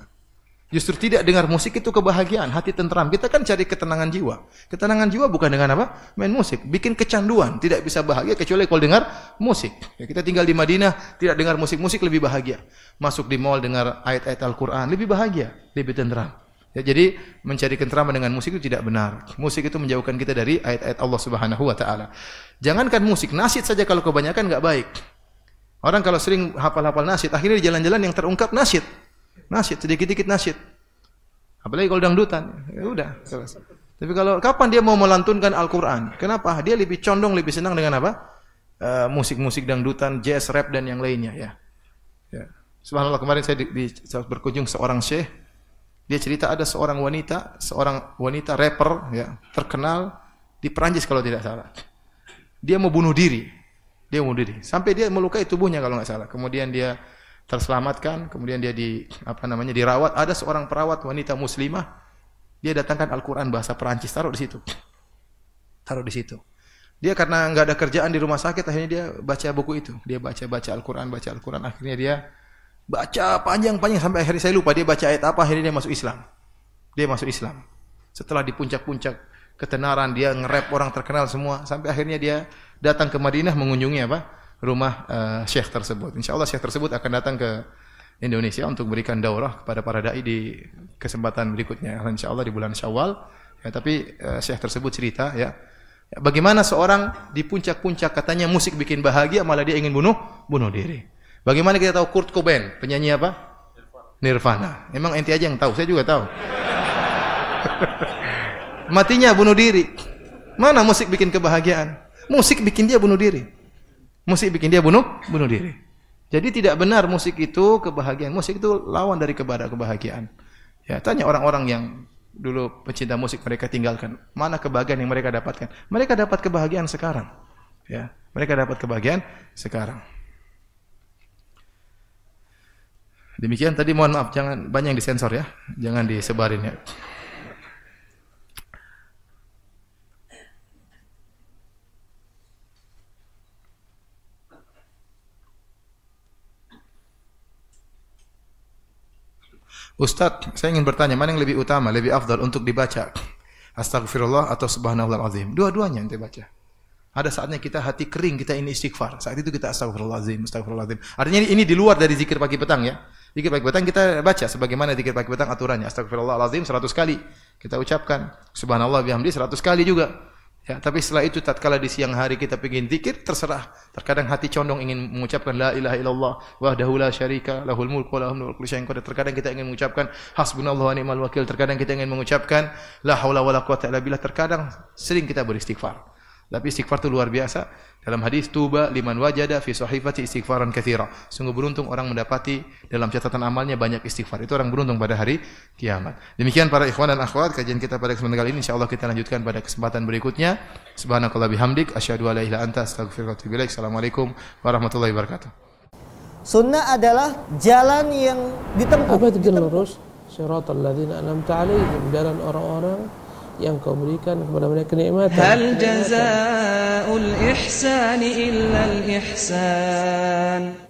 Justru tidak dengar musik itu kebahagiaan, hati tentram. Kita kan cari ketenangan jiwa. Ketenangan jiwa bukan dengan apa? Main musik. Bikin kecanduan, tidak bisa bahagia kecuali kalau dengar musik. Ya, kita tinggal di Madinah, tidak dengar musik-musik lebih bahagia. Masuk di mall dengar ayat-ayat Al-Quran, lebih bahagia, lebih tentram. Ya, jadi mencari kenteraman dengan musik itu tidak benar. Musik itu menjauhkan kita dari ayat-ayat Allah Subhanahu wa taala. Jangankan musik, nasid saja kalau kebanyakan nggak baik. Orang kalau sering hafal-hafal nasid, akhirnya di jalan-jalan yang terungkap nasid. Nasid sedikit-sedikit nasid. Apalagi kalau dangdutan, ya udah selesai. Tapi kalau kapan dia mau melantunkan Al-Qur'an? Kenapa? Dia lebih condong, lebih senang dengan apa? Eh, musik-musik uh, dangdutan, jazz, rap dan yang lainnya ya. Ya. Subhanallah kemarin saya di, di, saya berkunjung seorang syekh dia cerita ada seorang wanita, seorang wanita rapper ya, terkenal di Perancis kalau tidak salah. Dia mau bunuh diri. Dia mau diri. Sampai dia melukai tubuhnya kalau nggak salah. Kemudian dia terselamatkan, kemudian dia di apa namanya dirawat. Ada seorang perawat wanita muslimah. Dia datangkan Al-Qur'an bahasa Perancis taruh di situ. Taruh di situ. Dia karena nggak ada kerjaan di rumah sakit akhirnya dia baca buku itu. Dia baca-baca Al-Qur'an, baca Al-Qur'an akhirnya dia Baca panjang-panjang sampai akhirnya saya lupa dia baca ayat apa akhirnya dia masuk Islam. Dia masuk Islam. Setelah di puncak-puncak ketenaran dia nge-rap orang terkenal semua sampai akhirnya dia datang ke Madinah mengunjungi apa? rumah uh, eh, syekh tersebut. insya Allah syekh tersebut akan datang ke Indonesia untuk berikan daurah kepada para dai di kesempatan berikutnya insya Allah di bulan Syawal. Ya, tapi uh, eh, syekh tersebut cerita ya, ya Bagaimana seorang di puncak-puncak katanya musik bikin bahagia malah dia ingin bunuh bunuh diri. Bagaimana kita tahu Kurt Cobain, penyanyi apa? Nirvana. Emang enti aja yang tahu, saya juga tahu. Matinya bunuh diri. Mana musik bikin kebahagiaan? Musik bikin dia bunuh diri. Musik bikin dia bunuh bunuh diri. Jadi tidak benar musik itu kebahagiaan. Musik itu lawan dari kepada kebahagiaan. Ya, tanya orang-orang yang dulu pecinta musik mereka tinggalkan, mana kebahagiaan yang mereka dapatkan? Mereka dapat kebahagiaan sekarang. Ya, mereka dapat kebahagiaan sekarang. Demikian tadi mohon maaf jangan banyak yang disensor ya, jangan disebarin ya. Ustadz, saya ingin bertanya, mana yang lebih utama, lebih afdal untuk dibaca? Astagfirullah atau subhanallah azim? Dua-duanya nanti baca. Ada saatnya kita hati kering, kita ini istighfar. Saat itu kita astagfirullahaladzim, astagfirullahaladzim. Artinya ini di luar dari zikir pagi petang ya. Zikir pagi petang kita baca sebagaimana zikir pagi petang aturannya. Astagfirullahaladzim 100 kali kita ucapkan. Subhanallah bihamdi 100 kali juga. Ya, tapi setelah itu tatkala di siang hari kita ingin zikir terserah. Terkadang hati condong ingin mengucapkan la ilaha illallah wahdahu la syarika lahul mulku wa lahul mulku syai'in qadir. Terkadang kita ingin mengucapkan hasbunallahu wa ni'mal wakil. Terkadang kita ingin mengucapkan la haula wala quwata illa billah. Terkadang sering kita beristighfar. Tapi istighfar itu luar biasa. Dalam hadis tuba liman wajada fi sahifati istighfaran katsira. Sungguh beruntung orang mendapati dalam catatan amalnya banyak istighfar. Itu orang beruntung pada hari kiamat. Demikian para ikhwan dan akhwat kajian kita pada kesempatan kali ini insyaallah kita lanjutkan pada kesempatan berikutnya. Subhanakallah bihamdik asyhadu alla ilaha anta astaghfiruka wa Assalamualaikum warahmatullahi wabarakatuh. Sunnah adalah jalan yang ditempuh. Apa itu jalan lurus? Siratal ladzina an'amta alaihim, jalan orang-orang yang kau berikan kepada mereka kenikmatan. Hal jazaa'ul ihsani illa al-ihsan.